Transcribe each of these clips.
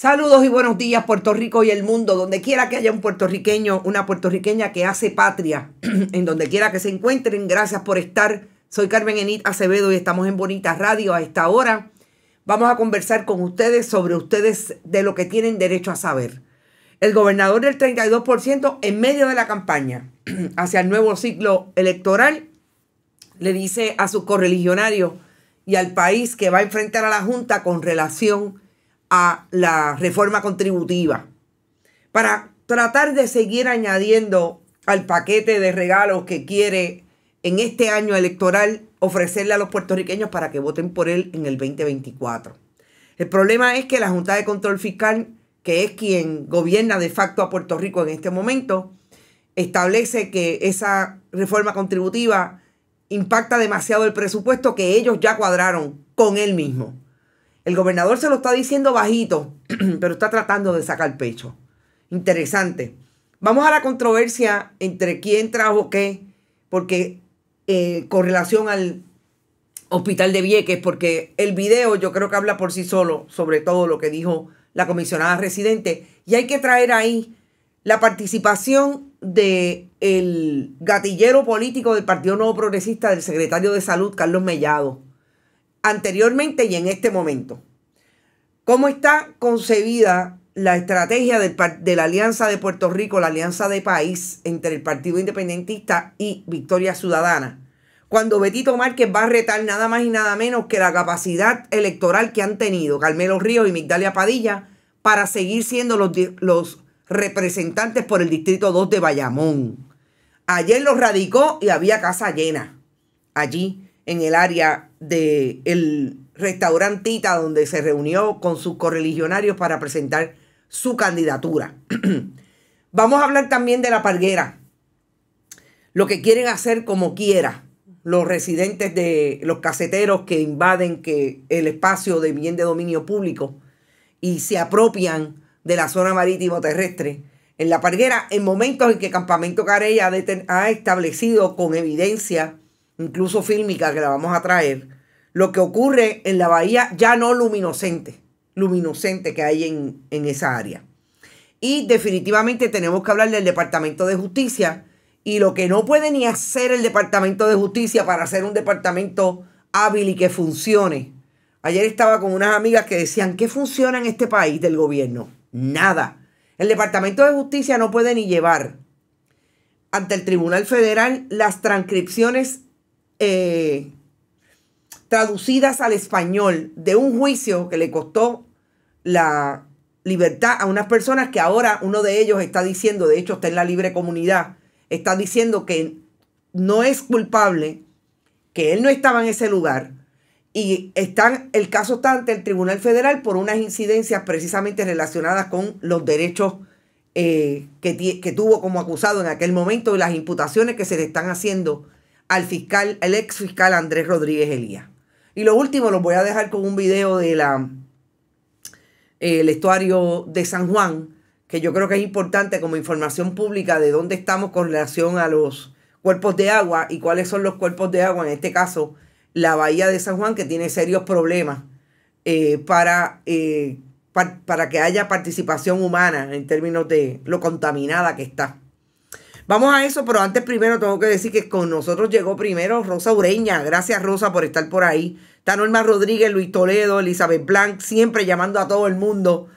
Saludos y buenos días Puerto Rico y el mundo, donde quiera que haya un puertorriqueño, una puertorriqueña que hace patria, en donde quiera que se encuentren, gracias por estar. Soy Carmen Enid Acevedo y estamos en Bonita Radio a esta hora. Vamos a conversar con ustedes sobre ustedes de lo que tienen derecho a saber. El gobernador del 32% en medio de la campaña hacia el nuevo ciclo electoral le dice a sus correligionarios y al país que va a enfrentar a la Junta con relación a la reforma contributiva, para tratar de seguir añadiendo al paquete de regalos que quiere en este año electoral ofrecerle a los puertorriqueños para que voten por él en el 2024. El problema es que la Junta de Control Fiscal, que es quien gobierna de facto a Puerto Rico en este momento, establece que esa reforma contributiva impacta demasiado el presupuesto que ellos ya cuadraron con él mismo. El gobernador se lo está diciendo bajito, pero está tratando de sacar pecho. Interesante. Vamos a la controversia entre quién trajo qué, porque eh, con relación al hospital de Vieques, porque el video yo creo que habla por sí solo sobre todo lo que dijo la comisionada residente. Y hay que traer ahí la participación del gatillero político del Partido Nuevo Progresista, del secretario de Salud, Carlos Mellado anteriormente y en este momento. ¿Cómo está concebida la estrategia de la alianza de Puerto Rico, la alianza de país entre el Partido Independentista y Victoria Ciudadana? Cuando Betito Márquez va a retar nada más y nada menos que la capacidad electoral que han tenido Carmelo Ríos y Migdalia Padilla para seguir siendo los, los representantes por el Distrito 2 de Bayamón. Ayer los radicó y había casa llena allí en el área del el restaurantita donde se reunió con sus correligionarios para presentar su candidatura. Vamos a hablar también de la parguera, lo que quieren hacer como quiera los residentes de los caseteros que invaden que el espacio de bien de dominio público y se apropian de la zona marítimo terrestre en la parguera en momentos en que Campamento Carey ha establecido con evidencia incluso fílmica, que la vamos a traer, lo que ocurre en la bahía ya no luminocente, luminocente que hay en, en esa área. Y definitivamente tenemos que hablar del Departamento de Justicia y lo que no puede ni hacer el Departamento de Justicia para hacer un departamento hábil y que funcione. Ayer estaba con unas amigas que decían, ¿qué funciona en este país del gobierno? Nada. El Departamento de Justicia no puede ni llevar ante el Tribunal Federal las transcripciones eh, traducidas al español de un juicio que le costó la libertad a unas personas que ahora uno de ellos está diciendo, de hecho está en la libre comunidad, está diciendo que no es culpable, que él no estaba en ese lugar y están, el caso está ante el Tribunal Federal por unas incidencias precisamente relacionadas con los derechos eh, que tuvo como acusado en aquel momento y las imputaciones que se le están haciendo al fiscal, el ex fiscal Andrés Rodríguez Elías. Y lo último lo voy a dejar con un video de la eh, estuario de San Juan, que yo creo que es importante como información pública de dónde estamos con relación a los cuerpos de agua y cuáles son los cuerpos de agua, en este caso la bahía de San Juan, que tiene serios problemas eh, para, eh, para que haya participación humana en términos de lo contaminada que está. Vamos a eso, pero antes primero tengo que decir que con nosotros llegó primero Rosa Ureña. Gracias Rosa por estar por ahí. Está Norma Rodríguez, Luis Toledo, Elizabeth Blanc, siempre llamando a todo el mundo.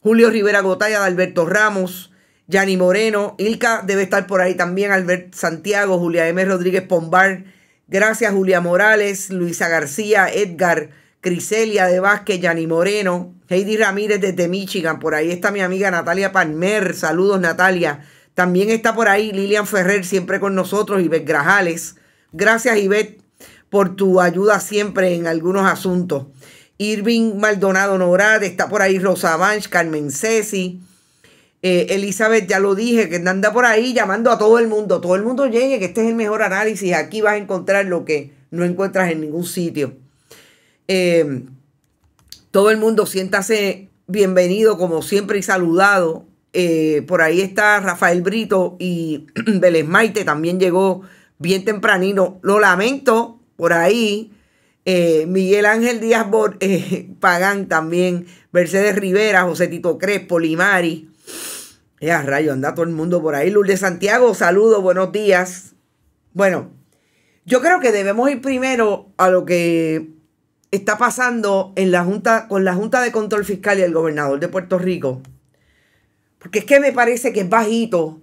Julio Rivera Gotaya, Alberto Ramos, Yanni Moreno, Ilka debe estar por ahí también, Albert Santiago, Julia M. Rodríguez Pombar. Gracias Julia Morales, Luisa García, Edgar, Criselia de Vázquez, Yanni Moreno, Heidi Ramírez desde Michigan. Por ahí está mi amiga Natalia Palmer. Saludos Natalia. También está por ahí Lilian Ferrer, siempre con nosotros, Ivette Grajales. Gracias, Ivette, por tu ayuda siempre en algunos asuntos. Irving Maldonado Norad, está por ahí Rosa Banch, Carmen Ceci. Eh, Elizabeth, ya lo dije, que anda por ahí llamando a todo el mundo. Todo el mundo llegue, que este es el mejor análisis. Aquí vas a encontrar lo que no encuentras en ningún sitio. Eh, todo el mundo siéntase bienvenido, como siempre, y saludado. Eh, por ahí está Rafael Brito y Vélez también llegó bien tempranino. Lo lamento, por ahí. Eh, Miguel Ángel Díaz Bor, eh, Pagán también. Mercedes Rivera, José Tito Crespo, Limari. Ya, rayo, anda todo el mundo por ahí. Lourdes Santiago, saludos, buenos días. Bueno, yo creo que debemos ir primero a lo que está pasando en la junta, con la Junta de Control Fiscal y el gobernador de Puerto Rico porque es que me parece que es bajito,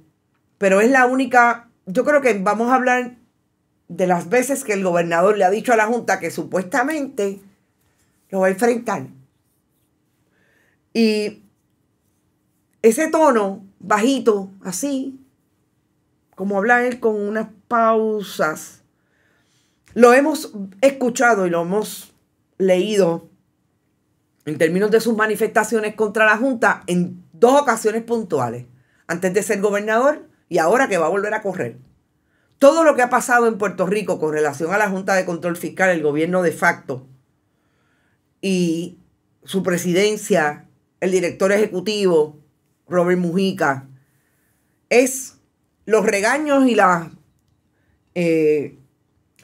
pero es la única, yo creo que vamos a hablar de las veces que el gobernador le ha dicho a la Junta que supuestamente lo va a enfrentar. Y ese tono bajito, así, como hablar él con unas pausas, lo hemos escuchado y lo hemos leído en términos de sus manifestaciones contra la Junta en dos ocasiones puntuales, antes de ser gobernador y ahora que va a volver a correr. Todo lo que ha pasado en Puerto Rico con relación a la Junta de Control Fiscal, el gobierno de facto y su presidencia, el director ejecutivo, Robert Mujica, es los regaños y las, eh,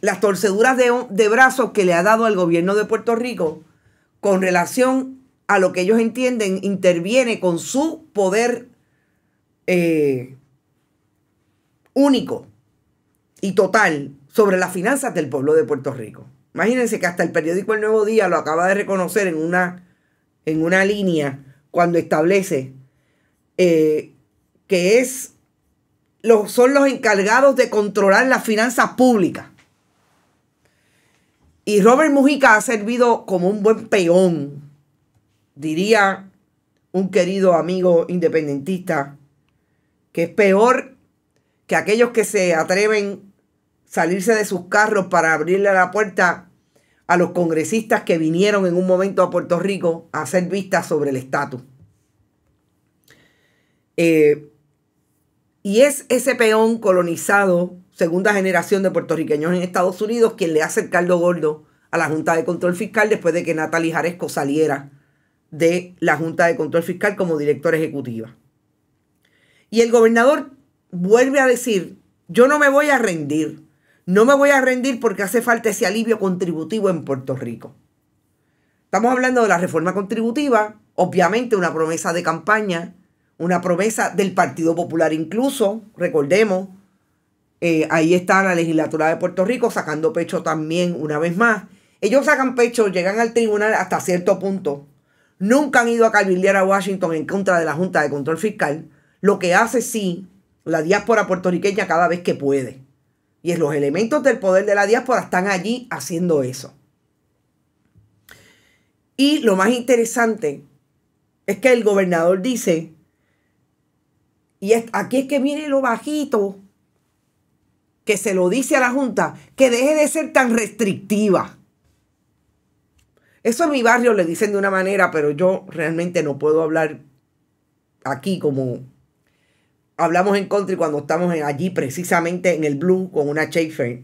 las torceduras de, de brazos que le ha dado al gobierno de Puerto Rico con relación a lo que ellos entienden, interviene con su poder eh, único y total sobre las finanzas del pueblo de Puerto Rico. Imagínense que hasta el periódico El Nuevo Día lo acaba de reconocer en una, en una línea cuando establece eh, que es, son los encargados de controlar las finanzas públicas. Y Robert Mujica ha servido como un buen peón diría un querido amigo independentista, que es peor que aquellos que se atreven a salirse de sus carros para abrirle la puerta a los congresistas que vinieron en un momento a Puerto Rico a hacer vistas sobre el estatus. Eh, y es ese peón colonizado, segunda generación de puertorriqueños en Estados Unidos, quien le hace el caldo gordo a la Junta de Control Fiscal después de que Natalie Jaresco saliera de la Junta de Control Fiscal como directora ejecutiva. Y el gobernador vuelve a decir, yo no me voy a rendir, no me voy a rendir porque hace falta ese alivio contributivo en Puerto Rico. Estamos hablando de la reforma contributiva, obviamente una promesa de campaña, una promesa del Partido Popular incluso, recordemos, eh, ahí está la legislatura de Puerto Rico sacando pecho también una vez más. Ellos sacan pecho, llegan al tribunal hasta cierto punto, nunca han ido a cabildear a Washington en contra de la Junta de Control Fiscal, lo que hace sí la diáspora puertorriqueña cada vez que puede. Y es los elementos del poder de la diáspora están allí haciendo eso. Y lo más interesante es que el gobernador dice, y aquí es que viene lo bajito, que se lo dice a la Junta, que deje de ser tan restrictiva. Eso en mi barrio le dicen de una manera, pero yo realmente no puedo hablar aquí como hablamos en country cuando estamos allí precisamente en el blue con una Schaefer.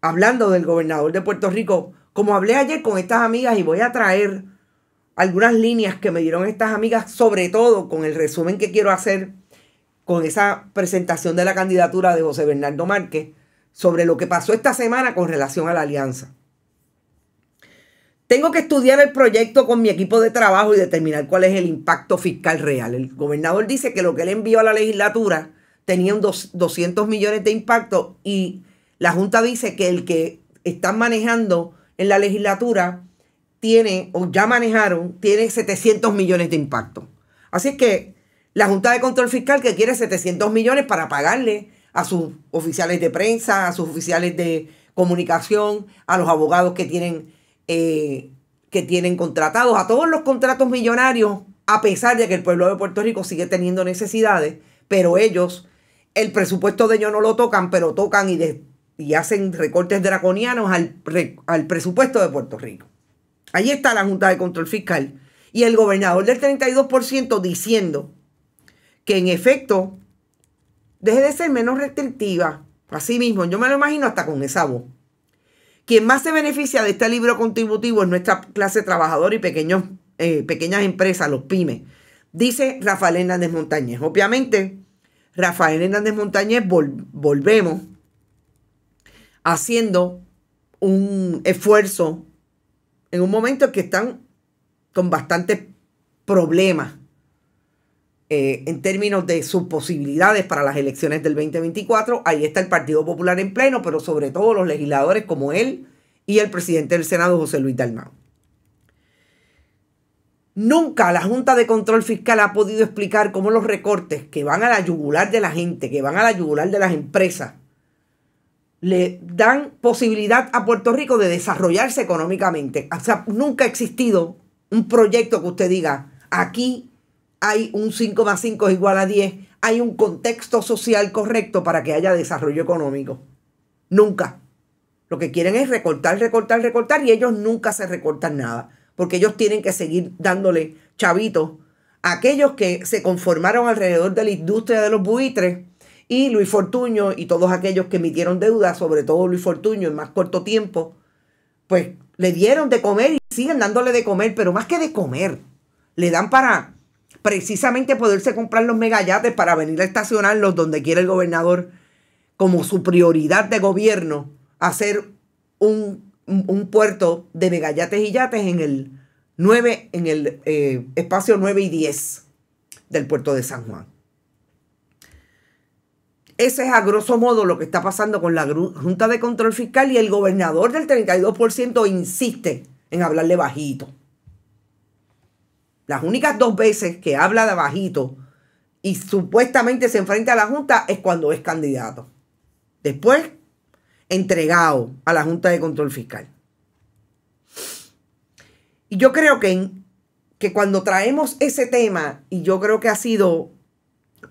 Hablando del gobernador de Puerto Rico, como hablé ayer con estas amigas y voy a traer algunas líneas que me dieron estas amigas, sobre todo con el resumen que quiero hacer con esa presentación de la candidatura de José Bernardo Márquez sobre lo que pasó esta semana con relación a la alianza. Tengo que estudiar el proyecto con mi equipo de trabajo y determinar cuál es el impacto fiscal real. El gobernador dice que lo que él envió a la legislatura tenía un 200 millones de impacto y la Junta dice que el que están manejando en la legislatura tiene, o ya manejaron, tiene 700 millones de impacto. Así es que la Junta de Control Fiscal que quiere 700 millones para pagarle a sus oficiales de prensa, a sus oficiales de comunicación, a los abogados que tienen eh, que tienen contratados, a todos los contratos millonarios, a pesar de que el pueblo de Puerto Rico sigue teniendo necesidades, pero ellos, el presupuesto de ellos no lo tocan, pero tocan y, y hacen recortes draconianos al, al presupuesto de Puerto Rico. Ahí está la Junta de Control Fiscal y el gobernador del 32% diciendo que en efecto deje de ser menos restrictiva. Así mismo, yo me lo imagino hasta con esa voz. Quien más se beneficia de este libro contributivo es nuestra clase trabajadora y pequeños, eh, pequeñas empresas, los pymes, dice Rafael Hernández Montañez. Obviamente, Rafael Hernández Montañez volvemos haciendo un esfuerzo en un momento que están con bastantes problemas eh, en términos de sus posibilidades para las elecciones del 2024. Ahí está el Partido Popular en pleno, pero sobre todo los legisladores como él y el presidente del Senado, José Luis Dalmau. Nunca la Junta de Control Fiscal ha podido explicar cómo los recortes que van a la yugular de la gente, que van a la yugular de las empresas, le dan posibilidad a Puerto Rico de desarrollarse económicamente. O sea, nunca ha existido un proyecto que usted diga, aquí hay un 5 más 5 es igual a 10, hay un contexto social correcto para que haya desarrollo económico. Nunca. Lo que quieren es recortar, recortar, recortar y ellos nunca se recortan nada, porque ellos tienen que seguir dándole chavitos a aquellos que se conformaron alrededor de la industria de los buitres y Luis Fortuño y todos aquellos que emitieron deuda, sobre todo Luis Fortuño en más corto tiempo, pues le dieron de comer y siguen dándole de comer, pero más que de comer, le dan para precisamente poderse comprar los megayates para venir a estacionarlos donde quiera el gobernador como su prioridad de gobierno, hacer un, puerto de megayates y yates en el 9, en el eh, espacio 9 y 10 del puerto de San Juan. Ese es a grosso modo lo que está pasando con la Junta de Control Fiscal y el gobernador del 32% insiste en hablarle bajito. Las únicas dos veces que habla de bajito y supuestamente se enfrenta a la Junta es cuando es candidato. Después, entregado a la Junta de Control Fiscal. Y yo creo que, que cuando traemos ese tema, y yo creo que ha sido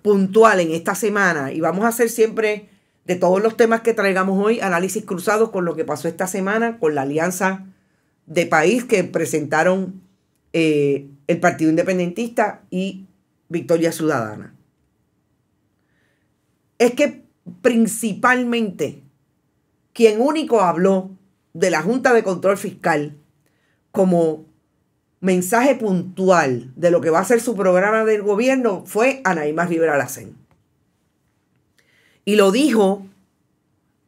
puntual en esta semana, y vamos a hacer siempre de todos los temas que traigamos hoy, análisis cruzados con lo que pasó esta semana, con la alianza de país que presentaron eh, el Partido Independentista y Victoria Ciudadana. Es que principalmente quien único habló de la Junta de Control Fiscal como mensaje puntual de lo que va a ser su programa del gobierno fue Anaíma Rivera Lacén. Y lo dijo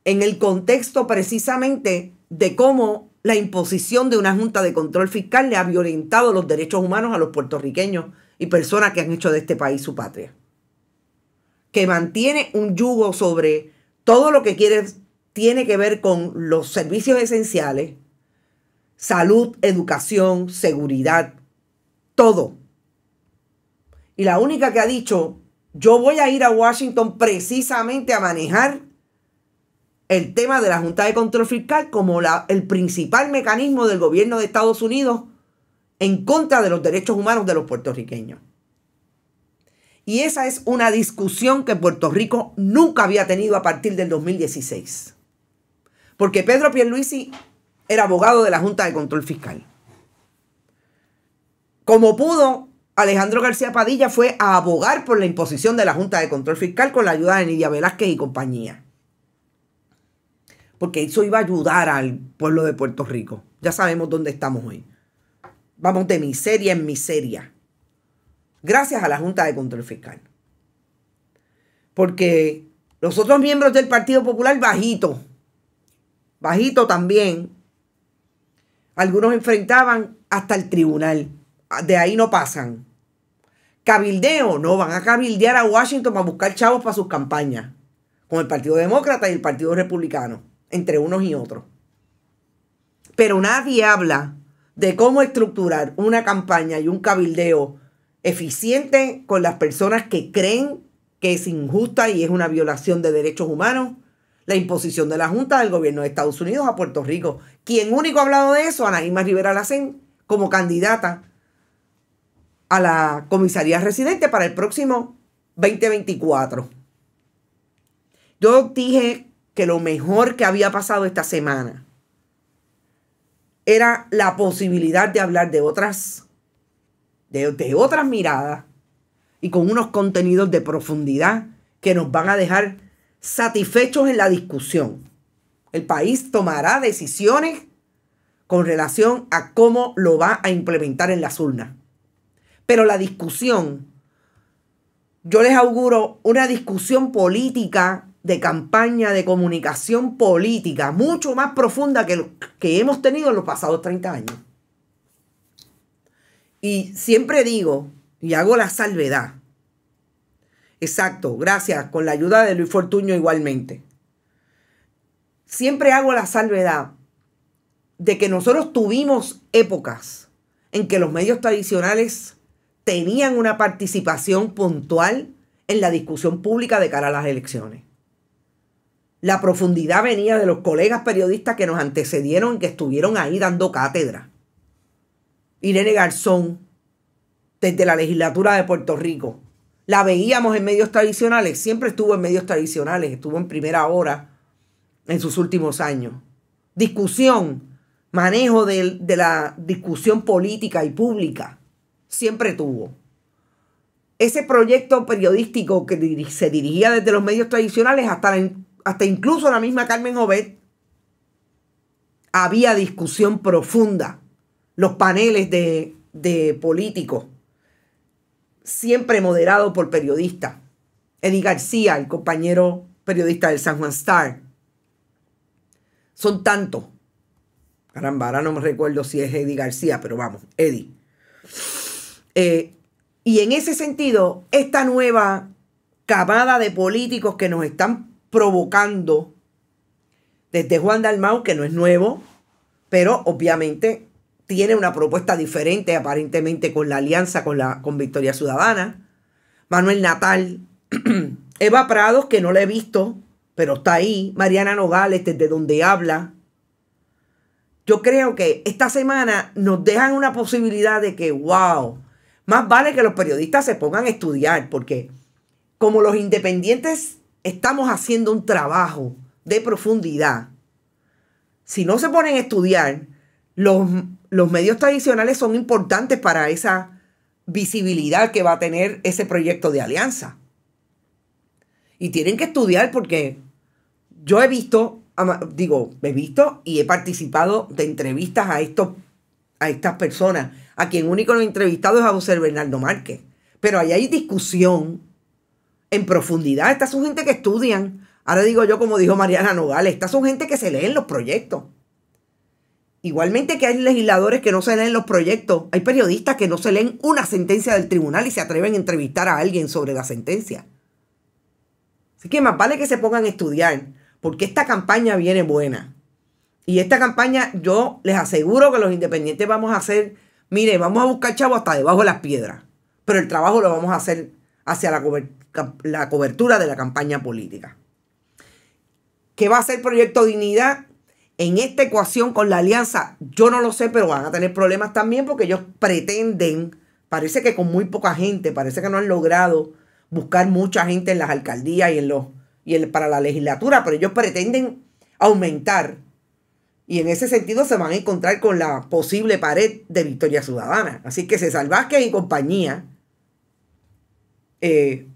en el contexto precisamente de cómo la imposición de una Junta de Control Fiscal le ha violentado los derechos humanos a los puertorriqueños y personas que han hecho de este país su patria. Que mantiene un yugo sobre todo lo que quiere, tiene que ver con los servicios esenciales, salud, educación, seguridad, todo. Y la única que ha dicho, yo voy a ir a Washington precisamente a manejar el tema de la Junta de Control Fiscal como el principal mecanismo del gobierno de Estados Unidos en contra de los derechos humanos de los puertorriqueños. Y esa es una discusión que Puerto Rico nunca había tenido a partir del 2016. Porque Pedro Pierluisi era abogado de la Junta de Control Fiscal. Como pudo, Alejandro García Padilla fue a abogar por la imposición de la Junta de Control Fiscal con la ayuda de Nidia Velázquez y compañía porque eso iba a ayudar al pueblo de Puerto Rico. Ya sabemos dónde estamos hoy. Vamos de miseria en miseria. Gracias a la Junta de Control Fiscal. Porque los otros miembros del Partido Popular bajito, bajito también. Algunos enfrentaban hasta el tribunal. De ahí no pasan. Cabildeo, no, van a cabildear a Washington para buscar chavos para sus campañas. Con el Partido Demócrata y el Partido Republicano entre unos y otros. Pero nadie habla de cómo estructurar una campaña y un cabildeo eficiente con las personas que creen que es injusta y es una violación de derechos humanos la imposición de la Junta del Gobierno de Estados Unidos a Puerto Rico. ¿Quién único ha hablado de eso, Anaíma Rivera Lacén, como candidata a la comisaría residente para el próximo 2024. Yo dije que lo mejor que había pasado esta semana era la posibilidad de hablar de otras, de, otras miradas y con unos contenidos de profundidad que nos van a dejar satisfechos en la discusión. El país tomará decisiones con relación a cómo lo va a implementar en las urnas. Pero la discusión, yo les auguro una discusión política de campaña de comunicación política mucho más profunda que, que hemos tenido en los pasados 30 años. Y siempre digo, y hago la salvedad, exacto, gracias, con la ayuda de Luis Fortuño igualmente, siempre hago la salvedad de que nosotros tuvimos épocas en que los medios tradicionales tenían una participación puntual en la discusión pública de cara a las elecciones. La profundidad venía de los colegas periodistas que nos antecedieron y que estuvieron ahí dando cátedra. Irene Garzón, desde la legislatura de Puerto Rico. La veíamos en medios tradicionales, siempre estuvo en medios tradicionales, estuvo en primera hora en sus últimos años. Discusión, manejo de, la discusión política y pública, siempre tuvo ese proyecto periodístico que se dirigía desde los medios tradicionales hasta la hasta incluso la misma Carmen Obed, había discusión profunda. Los paneles de, de políticos, siempre moderados por periodistas. Eddie García, el compañero periodista del San Juan Star. Son tantos. Caramba, ahora no me recuerdo si es Eddie García, pero vamos, Eddie. Eh, y en ese sentido, esta nueva camada de políticos que nos están provocando desde Juan Dalmau, que no es nuevo, pero obviamente tiene una propuesta diferente aparentemente con la alianza con, la, con Victoria Ciudadana. Manuel Natal, Eva Prados, que no la he visto, pero está ahí. Mariana Nogales, desde donde habla. Yo creo que esta semana nos dejan una posibilidad de que, wow, más vale que los periodistas se pongan a estudiar, porque como los independientes estamos haciendo un trabajo de profundidad. Si no se ponen a estudiar, los, los medios tradicionales son importantes para esa visibilidad que va a tener ese proyecto de alianza. Y tienen que estudiar porque yo he visto, digo, he visto y he participado de entrevistas a, a estas personas. A quien único lo he entrevistado es a José Bernardo Márquez. Pero ahí hay discusión, en profundidad. está su gente que estudian. Ahora digo yo, como dijo Mariana Nogales, estas son gente que se leen los proyectos. Igualmente que hay legisladores que no se leen los proyectos, hay periodistas que no se leen una sentencia del tribunal y se atreven a entrevistar a alguien sobre la sentencia. Así que más vale que se pongan a estudiar, porque esta campaña viene buena. Y esta campaña yo les aseguro que los independientes vamos a hacer, mire, vamos a buscar chavo hasta debajo de las piedras, pero el trabajo lo vamos a hacer hacia la cobertura la cobertura de la campaña política. ¿Qué va a ser Proyecto Dignidad en esta ecuación con la alianza? Yo no lo sé, pero van a tener problemas también porque ellos pretenden, parece que con muy poca gente, parece que no han logrado buscar mucha gente en las alcaldías y, en los, y para la legislatura, pero ellos pretenden aumentar. Y en ese sentido se van a encontrar con la posible pared de Victoria Ciudadana. Así que se Vázquez y compañía eh,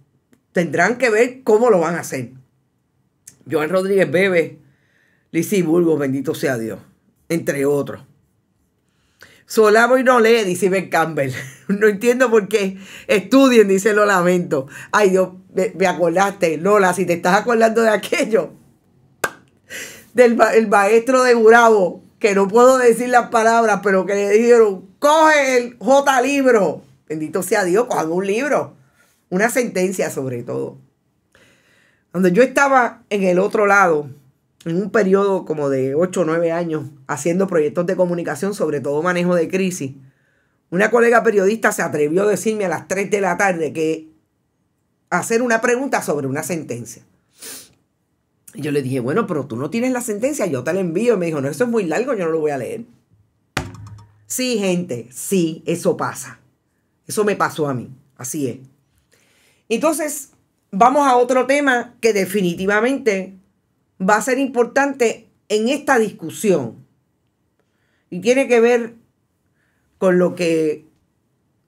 tendrán que ver cómo lo van a hacer. Joan Rodríguez Bebe, Lisi Burgos, bendito sea Dios, entre otros. Solavo y no lee, dice Ben Campbell. No entiendo por qué. Estudien, dice lo lamento. Ay, Dios, me, acordaste, Lola, si te estás acordando de aquello. Del maestro de Gurabo, que no puedo decir las palabras, pero que le dijeron, coge el J libro. Bendito sea Dios, Coge un libro una sentencia sobre todo. Cuando yo estaba en el otro lado, en un periodo como de 8 o 9 años, haciendo proyectos de comunicación, sobre todo manejo de crisis, una colega periodista se atrevió a decirme a las 3 de la tarde que hacer una pregunta sobre una sentencia. Y yo le dije, bueno, pero tú no tienes la sentencia, yo te la envío. me dijo, no, eso es muy largo, yo no lo voy a leer. Sí, gente, sí, eso pasa. Eso me pasó a mí. Así es. Entonces, vamos a otro tema que definitivamente va a ser importante en esta discusión. Y tiene que ver con lo que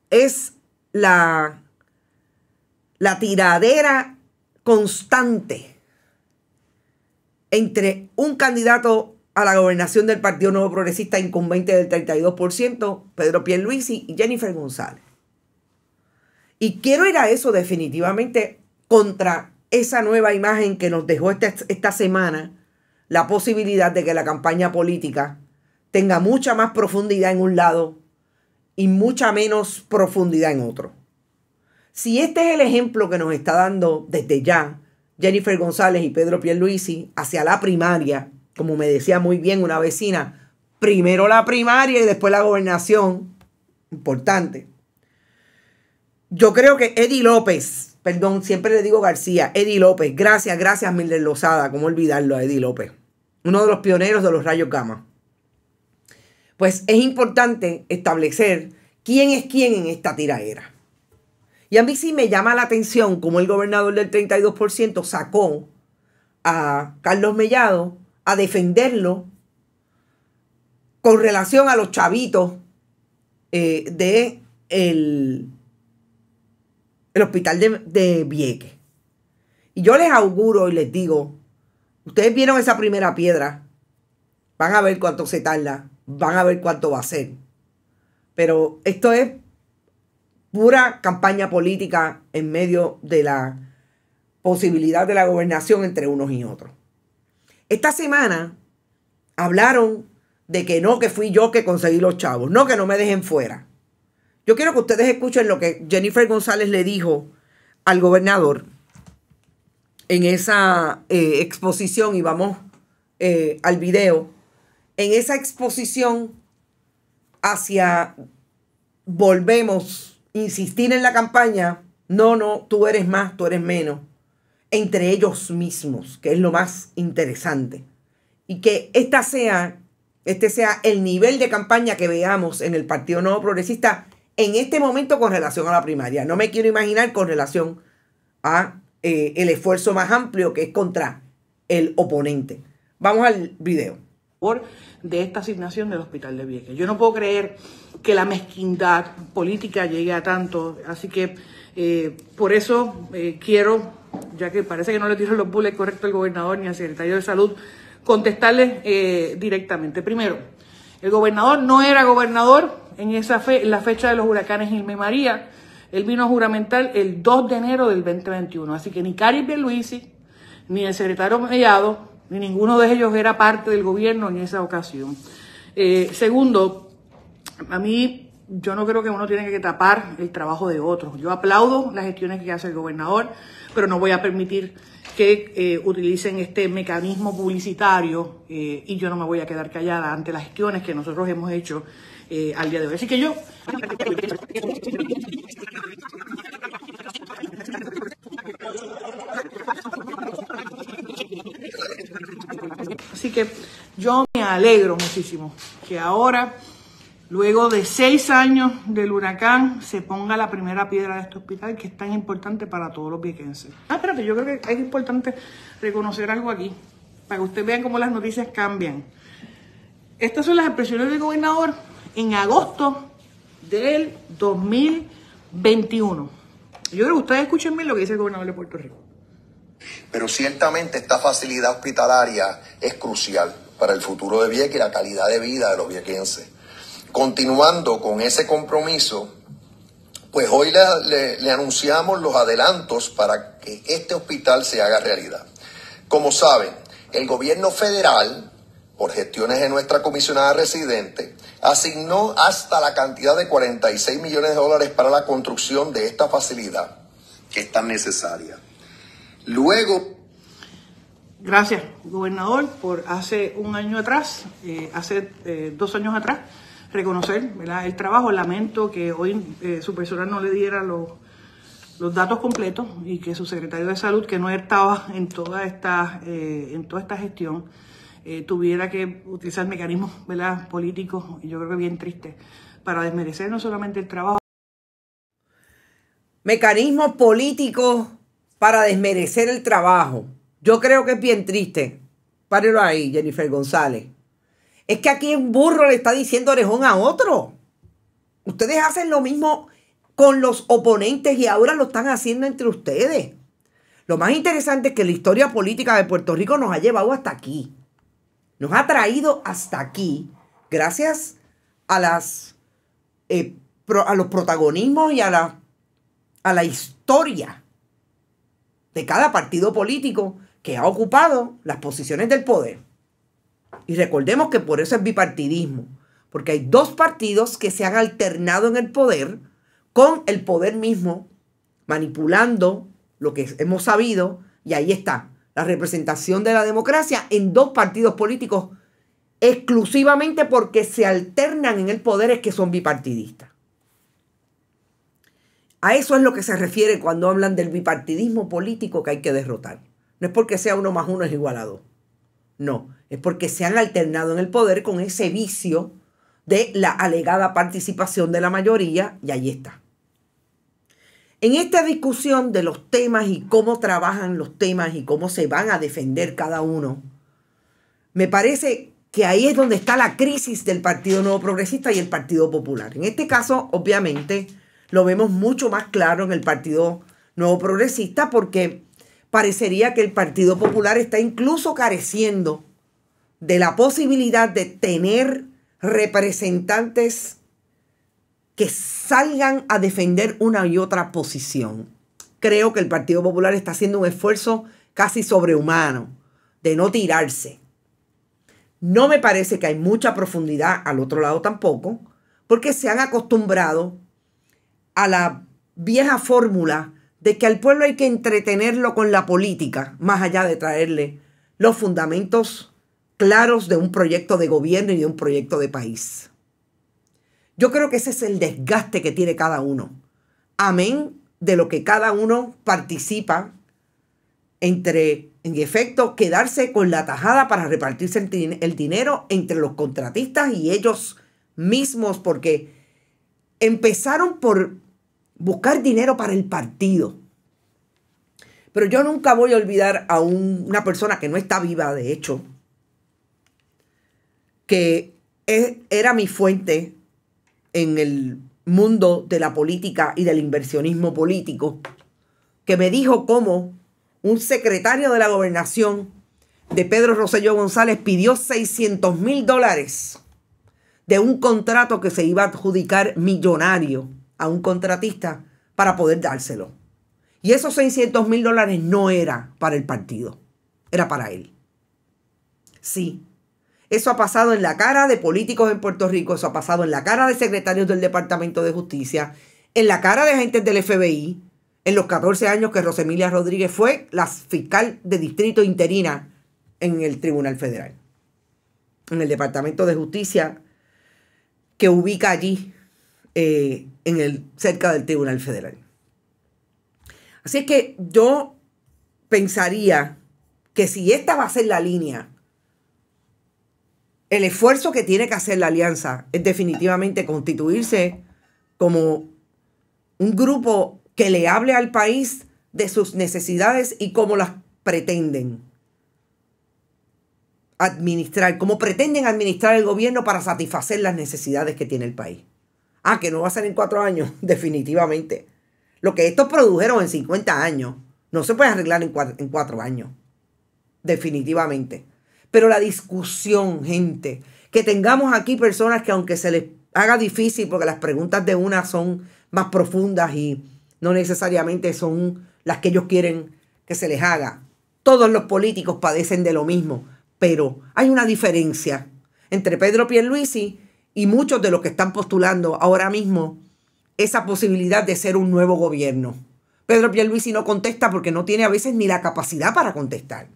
es la, la tiradera constante entre un candidato a la gobernación del Partido Nuevo Progresista incumbente del 32%, Pedro Pierluisi y Jennifer González. Y quiero ir a eso definitivamente contra esa nueva imagen que nos dejó esta, semana, la posibilidad de que la campaña política tenga mucha más profundidad en un lado y mucha menos profundidad en otro. Si este es el ejemplo que nos está dando desde ya Jennifer González y Pedro Pierluisi hacia la primaria, como me decía muy bien una vecina, primero la primaria y después la gobernación, importante. Yo creo que Eddie López, perdón, siempre le digo García, Eddie López, gracias, gracias Mildred Lozada, cómo olvidarlo a Eddie López, uno de los pioneros de los rayos gama. Pues es importante establecer quién es quién en esta tiraera. Y a mí sí me llama la atención cómo el gobernador del 32% sacó a Carlos Mellado a defenderlo con relación a los chavitos eh, de el el hospital de, Vieques. Y yo les auguro y les digo, ustedes vieron esa primera piedra, van a ver cuánto se tarda, van a ver cuánto va a ser. Pero esto es pura campaña política en medio de la posibilidad de la gobernación entre unos y otros. Esta semana hablaron de que no, que fui yo que conseguí los chavos, no, que no me dejen fuera. Yo quiero que ustedes escuchen lo que Jennifer González le dijo al gobernador en esa eh, exposición, y vamos eh, al video, en esa exposición hacia volvemos, insistir en la campaña, no, no, tú eres más, tú eres menos, entre ellos mismos, que es lo más interesante. Y que esta sea, este sea el nivel de campaña que veamos en el Partido Nuevo Progresista en este momento con relación a la primaria. No me quiero imaginar con relación a eh, el esfuerzo más amplio que es contra el oponente. Vamos al video. De esta asignación del Hospital de Vieques. Yo no puedo creer que la mezquindad política llegue a tanto, así que eh, por eso eh, quiero, ya que parece que no le dieron los bules correctos al gobernador ni al secretario de Salud, contestarles directamente. Primero, el gobernador no era gobernador en, esa fe, la fecha de los huracanes Irma y María. Él vino a juramentar el 2 de enero del 2021. Así que ni Caribe Luisi, ni el secretario Mellado, ni ninguno de ellos era parte del gobierno en esa ocasión. Eh, segundo, a mí yo no creo que uno tiene que tapar el trabajo de otros. Yo aplaudo las gestiones que hace el gobernador, pero no voy a permitir que eh, utilicen este mecanismo publicitario eh, y yo no me voy a quedar callada ante las gestiones que nosotros hemos hecho eh, al día de hoy. Así que yo... Así que yo me alegro muchísimo que ahora, luego de seis años del huracán, se ponga la primera piedra de este hospital que es tan importante para todos los viequenses. Ah, que yo creo que es importante reconocer algo aquí, para que ustedes vean cómo las noticias cambian. Estas son las expresiones del gobernador en agosto del 2021. Yo creo que ustedes escuchen bien lo que dice el gobernador de Puerto Rico. Pero ciertamente esta facilidad hospitalaria es crucial para el futuro de Vieques y la calidad de vida de los viequenses. Continuando con ese compromiso, pues hoy le anunciamos los adelantos para que este hospital se haga realidad. Como saben, el gobierno federal por gestiones de nuestra comisionada residente, asignó hasta la cantidad de 46 millones de dólares para la construcción de esta facilidad que es tan necesaria. Luego... Gracias, gobernador, por hace un año atrás, eh, hace eh, dos años atrás, reconocer el trabajo. Lamento que hoy eh, su persona no le diera los, los datos completos y que su secretario de salud, que no estaba en toda esta, en toda esta gestión, eh, tuviera que utilizar mecanismos políticos políticos, yo creo que bien triste para desmerecer no solamente el trabajo. Mecanismos políticos para desmerecer el trabajo. Yo creo que es bien triste. Párelo ahí, Jennifer González. Es que aquí un burro le está diciendo orejón a otro. Ustedes hacen lo mismo con los oponentes y ahora lo están haciendo entre ustedes. Lo más interesante es que la historia política de Puerto Rico nos ha llevado hasta aquí nos ha traído hasta aquí gracias eh, a los protagonismos y a la, a la historia de cada partido político que ha ocupado las posiciones del poder. Y recordemos que por eso es bipartidismo, porque hay dos partidos que se han alternado en el poder con el poder mismo, manipulando lo que hemos sabido, y ahí está, la representación de la democracia en dos partidos políticos exclusivamente porque se alternan en el poder es que son bipartidistas. A eso es lo que se refiere cuando hablan del bipartidismo político que hay que derrotar. No es porque sea uno más uno es igual a dos. No, es porque se han alternado en el poder con ese vicio de la alegada participación de la mayoría y ahí está. En esta discusión de los temas y cómo trabajan los temas y cómo se van a defender cada uno, me parece que ahí es donde está la crisis del Partido Nuevo Progresista y el Partido Popular. En este caso, obviamente, lo vemos mucho más claro en el Partido Nuevo Progresista porque parecería que el Partido Popular está incluso careciendo de la posibilidad de tener representantes que salgan a defender una y otra posición. Creo que el Partido Popular está haciendo un esfuerzo casi sobrehumano de no tirarse. No me parece que hay mucha profundidad al otro lado tampoco, porque se han acostumbrado a la vieja fórmula de que al pueblo hay que entretenerlo con la política, más allá de traerle los fundamentos claros de un proyecto de gobierno y de un proyecto de país. Yo creo que ese es el desgaste que tiene cada uno. Amén de lo que cada uno participa entre, en efecto, quedarse con la tajada para repartirse el, dinero entre los contratistas y ellos mismos, porque empezaron por buscar dinero para el partido. Pero yo nunca voy a olvidar a una persona que no está viva, de hecho, que e, era mi fuente en el mundo de la política y del inversionismo político, que me dijo cómo un secretario de la gobernación de Pedro Rosselló González pidió 600 mil dólares de un contrato que se iba a adjudicar millonario a un contratista para poder dárselo. Y esos 600 mil dólares no era para el partido, era para él. Sí, eso ha pasado en la cara de políticos en Puerto Rico, eso ha pasado en la cara de secretarios del Departamento de Justicia, en la cara de agentes del FBI, en los 14 años que Rosemilia Rodríguez fue la fiscal de distrito interina en el Tribunal Federal, en el Departamento de Justicia que ubica allí eh, en el, cerca del Tribunal Federal. Así es que yo pensaría que si esta va a ser la línea el esfuerzo que tiene que hacer la alianza es definitivamente constituirse como un grupo que le hable al país de sus necesidades y cómo las pretenden administrar, cómo pretenden administrar el gobierno para satisfacer las necesidades que tiene el país. Ah, que no va a ser en cuatro años, definitivamente. Lo que estos produjeron en 50 años no se puede arreglar en cuatro, en cuatro años, definitivamente. Pero la discusión, gente, que tengamos aquí personas que aunque se les haga difícil porque las preguntas de una son más profundas y no necesariamente son las que ellos quieren que se les haga. Todos los políticos padecen de lo mismo, pero hay una diferencia entre Pedro Pierluisi y muchos de los que están postulando ahora mismo esa posibilidad de ser un nuevo gobierno. Pedro Pierluisi no contesta porque no tiene a veces ni la capacidad para contestar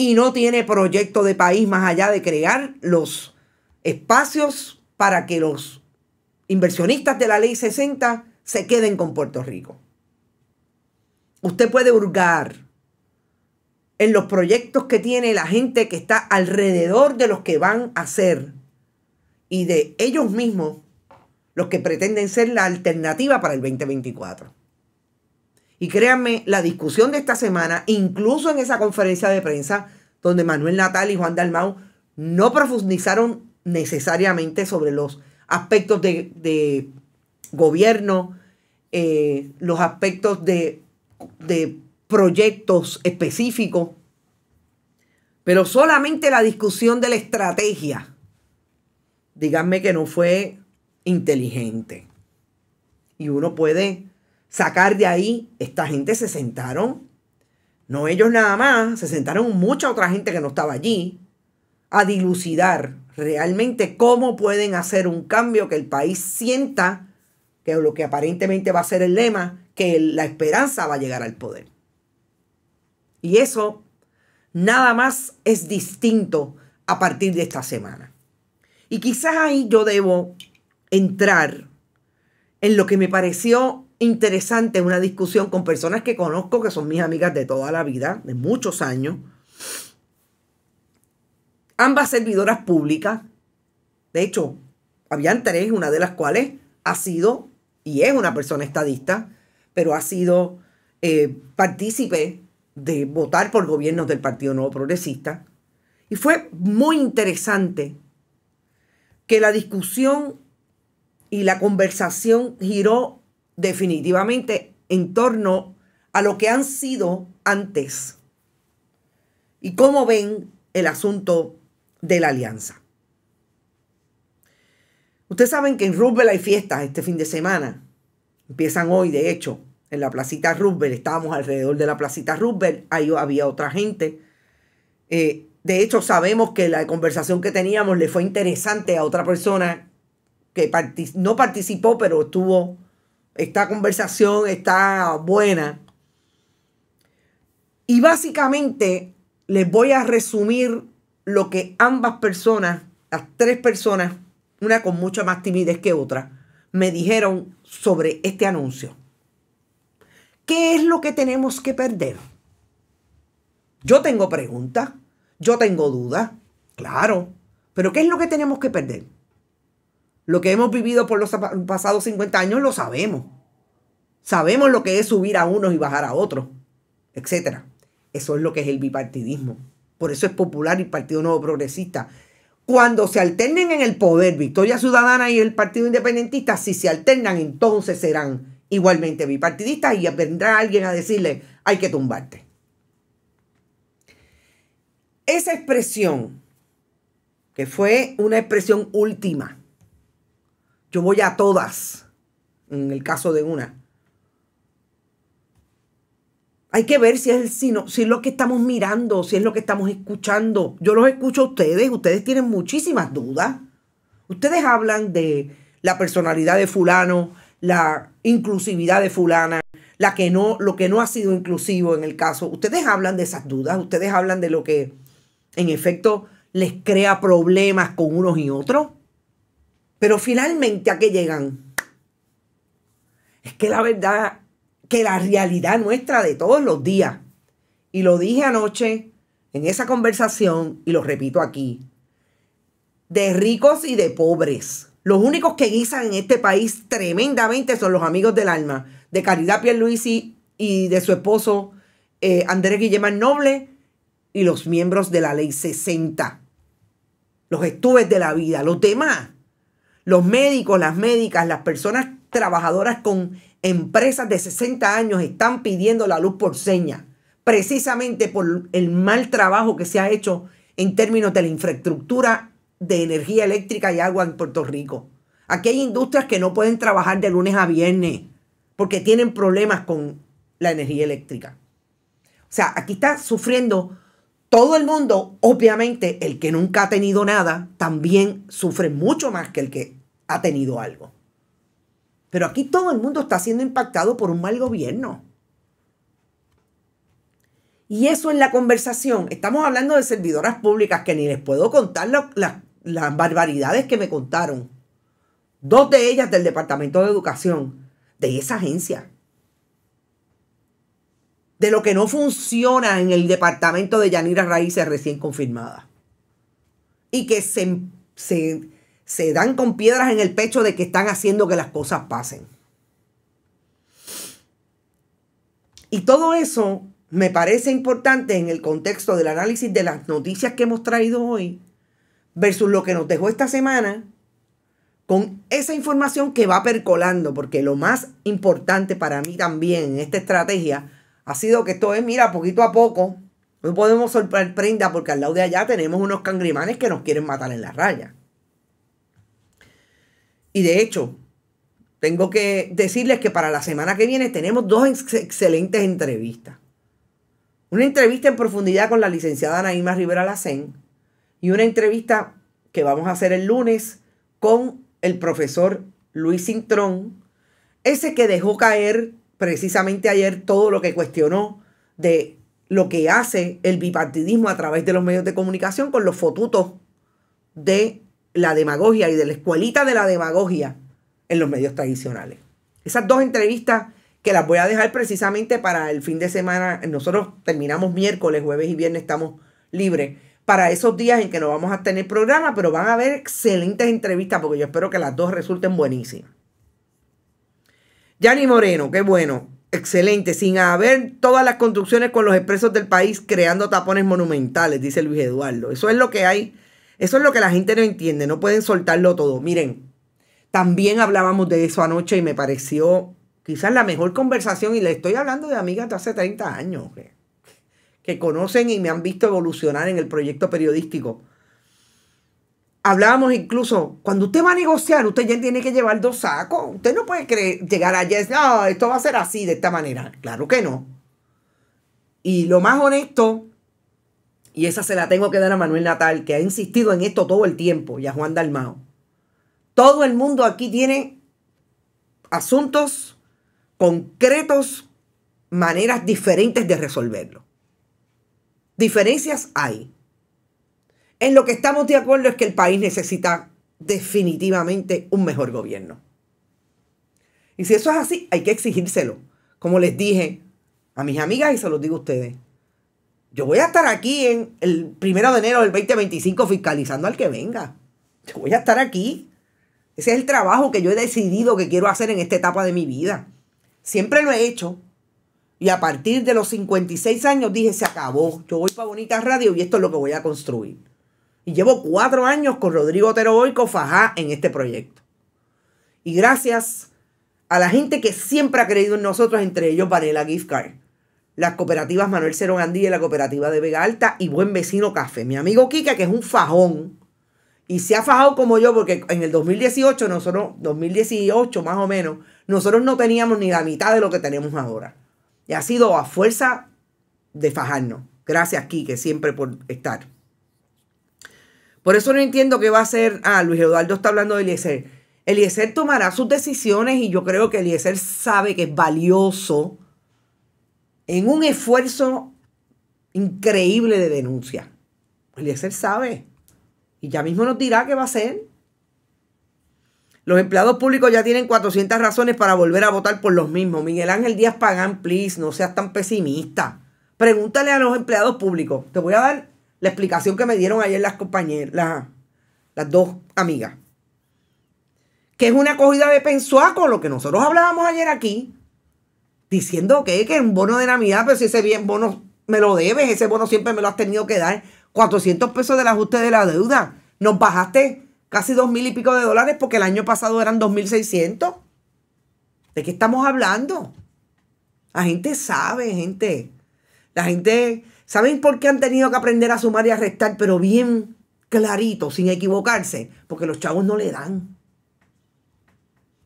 y no tiene proyecto de país más allá de crear los espacios para que los inversionistas de la ley 60 se queden con Puerto Rico. Usted puede hurgar en los proyectos que tiene la gente que está alrededor de los que van a ser y de ellos mismos los que pretenden ser la alternativa para el 2024. Y créanme, la discusión de esta semana, incluso en esa conferencia de prensa, donde Manuel Natal y Juan Dalmau no profundizaron necesariamente sobre los aspectos de, gobierno, eh, los aspectos de proyectos específicos, pero solamente la discusión de la estrategia, díganme que no fue inteligente. Y uno puede sacar de ahí. Esta gente se sentaron, no ellos nada más, se sentaron mucha otra gente que no estaba allí, a dilucidar realmente cómo pueden hacer un cambio que el país sienta que lo que aparentemente va a ser el lema, que la esperanza va a llegar al poder. Y eso nada más es distinto a partir de esta semana. Y quizás ahí yo debo entrar en lo que me pareció interesante, una discusión con personas que conozco, que son mis amigas de toda la vida, de muchos años. Ambas servidoras públicas, de hecho, habían tres, una de las cuales ha sido, y es una persona estadista, pero ha sido eh, partícipe de votar por gobiernos del Partido Nuevo Progresista. Y fue muy interesante que la discusión y la conversación giró definitivamente en torno a lo que han sido antes y cómo ven el asunto de la alianza. Ustedes saben que en Roosevelt hay fiestas este fin de semana. Empiezan hoy, de hecho, en la placita Roosevelt. Estábamos alrededor de la placita Roosevelt. Ahí había otra gente. Eh, de hecho, sabemos que la conversación que teníamos le fue interesante a otra persona que no participó, pero estuvo esta conversación está buena. Y básicamente les voy a resumir lo que ambas personas, las tres personas, una con mucha más timidez que otra, me dijeron sobre este anuncio. ¿Qué es lo que tenemos que perder? Yo tengo preguntas, yo tengo dudas, claro, pero ¿qué es lo que tenemos que perder? Lo que hemos vivido por los pasados 50 años lo sabemos. Sabemos lo que es subir a unos y bajar a otros, etc. Eso es lo que es el bipartidismo. Por eso es popular el Partido Nuevo Progresista. Cuando se alternen en el poder Victoria Ciudadana y el Partido Independentista, si se alternan, entonces serán igualmente bipartidistas y vendrá alguien a decirle, hay que tumbarte. Esa expresión, que fue una expresión última yo voy a todas, en el caso de una. Hay que ver si es, el, si, si es lo que estamos mirando, si es lo que estamos escuchando. Yo los escucho a ustedes, ustedes tienen muchísimas dudas. Ustedes hablan de la personalidad de fulano, la inclusividad de fulana, la que no, lo que no ha sido inclusivo en el caso. Ustedes hablan de esas dudas, ustedes hablan de lo que en efecto les crea problemas con unos y otros. Pero finalmente, ¿a qué llegan? Es que la verdad, que la realidad nuestra de todos los días, y lo dije anoche en esa conversación y lo repito aquí, de ricos y de pobres. Los únicos que guisan en este país tremendamente son los amigos del alma, de Caridad Pierluisi y de su esposo eh, Andrés Guillermo Noble y los miembros de la Ley 60. Los estuves de la vida, los demás los médicos, las médicas, las personas trabajadoras con empresas de 60 años están pidiendo la luz por seña, precisamente por el mal trabajo que se ha hecho en términos de la infraestructura de energía eléctrica y agua en Puerto Rico. Aquí hay industrias que no pueden trabajar de lunes a viernes porque tienen problemas con la energía eléctrica. O sea, aquí está sufriendo todo el mundo, obviamente el que nunca ha tenido nada también sufre mucho más que el que ha tenido algo. Pero aquí todo el mundo está siendo impactado por un mal gobierno. Y eso en la conversación. Estamos hablando de servidoras públicas que ni les puedo contar las barbaridades que me contaron. Dos de ellas del Departamento de Educación, de esa agencia. De lo que no funciona en el departamento de Yanira Raíces recién confirmada. Y que se, se se dan con piedras en el pecho de que están haciendo que las cosas pasen. Y todo eso me parece importante en el contexto del análisis de las noticias que hemos traído hoy versus lo que nos dejó esta semana con esa información que va percolando, porque lo más importante para mí también en esta estrategia ha sido que esto es, mira, poquito a poco, no podemos sorprender porque al lado de allá tenemos unos cangrimanes que nos quieren matar en la raya. Y de hecho, tengo que decirles que para la semana que viene tenemos dos excelentes entrevistas. Una entrevista en profundidad con la licenciada Naima Rivera Lacén y una entrevista que vamos a hacer el lunes con el profesor Luis Cintrón, ese que dejó caer precisamente ayer todo lo que cuestionó de lo que hace el bipartidismo a través de los medios de comunicación con los fotutos de la demagogia y de la escuelita de la demagogia en los medios tradicionales. Esas dos entrevistas que las voy a dejar precisamente para el fin de semana. Nosotros terminamos miércoles, jueves y viernes estamos libres para esos días en que no vamos a tener programa, pero van a haber excelentes entrevistas porque yo espero que las dos resulten buenísimas. Yanni Moreno, qué bueno, excelente, sin haber todas las construcciones con los expresos del país creando tapones monumentales, dice Luis Eduardo. Eso es lo que hay eso es lo que la gente no entiende, no pueden soltarlo todo. Miren, también hablábamos de eso anoche y me pareció quizás la mejor conversación y le estoy hablando de amigas de hace 30 años que, conocen y me han visto evolucionar en el proyecto periodístico. Hablábamos incluso, cuando usted va a negociar, usted ya tiene que llevar dos sacos. Usted no puede llegar allá decir, no, ah, esto va a ser así, de esta manera. Claro que no. Y lo más honesto y esa se la tengo que dar a Manuel Natal, que ha insistido en esto todo el tiempo, y a Juan Dalmao. Todo el mundo aquí tiene asuntos concretos, maneras diferentes de resolverlo. Diferencias hay. En lo que estamos de acuerdo es que el país necesita definitivamente un mejor gobierno. Y si eso es así, hay que exigírselo. Como les dije a mis amigas y se los digo a ustedes, yo voy a estar aquí en el primero de enero del 2025 fiscalizando al que venga. Yo voy a estar aquí. Ese es el trabajo que yo he decidido que quiero hacer en esta etapa de mi vida. Siempre lo he hecho. Y a partir de los 56 años dije, se acabó. Yo voy para Bonita Radio y esto es lo que voy a construir. Y llevo cuatro años con Rodrigo Otero Boico Fajá en este proyecto. Y gracias a la gente que siempre ha creído en nosotros, entre ellos la Gift Card las cooperativas Manuel Cero Gandía y la cooperativa de Vega Alta y Buen Vecino Café. Mi amigo Kika, que es un fajón, y se ha fajado como yo, porque en el 2018, nosotros, 2018 más o menos, nosotros no teníamos ni la mitad de lo que tenemos ahora. Y ha sido a fuerza de fajarnos. Gracias, Quique, siempre por estar. Por eso no entiendo qué va a hacer. Ah, Luis Eduardo está hablando de Eliezer. Eliezer tomará sus decisiones y yo creo que Eliezer sabe que es valioso en un esfuerzo increíble de denuncia. Eliezer sabe. Y ya mismo nos dirá qué va a hacer. Los empleados públicos ya tienen 400 razones para volver a votar por los mismos. Miguel Ángel Díaz Pagán, please, no seas tan pesimista. Pregúntale a los empleados públicos. Te voy a dar la explicación que me dieron ayer las compañeras, las, las dos amigas. Que es una acogida de pensuaco, lo que nosotros hablábamos ayer aquí diciendo que, que un bono de Navidad, pero si ese bien bono me lo debes, ese bono siempre me lo has tenido que dar. 400 pesos del ajuste de la deuda. Nos bajaste casi 2 mil y pico de dólares porque el año pasado eran 2.600. ¿De qué estamos hablando? La gente sabe, gente. La gente, ¿saben por qué han tenido que aprender a sumar y a restar? Pero bien clarito, sin equivocarse, porque los chavos no le dan.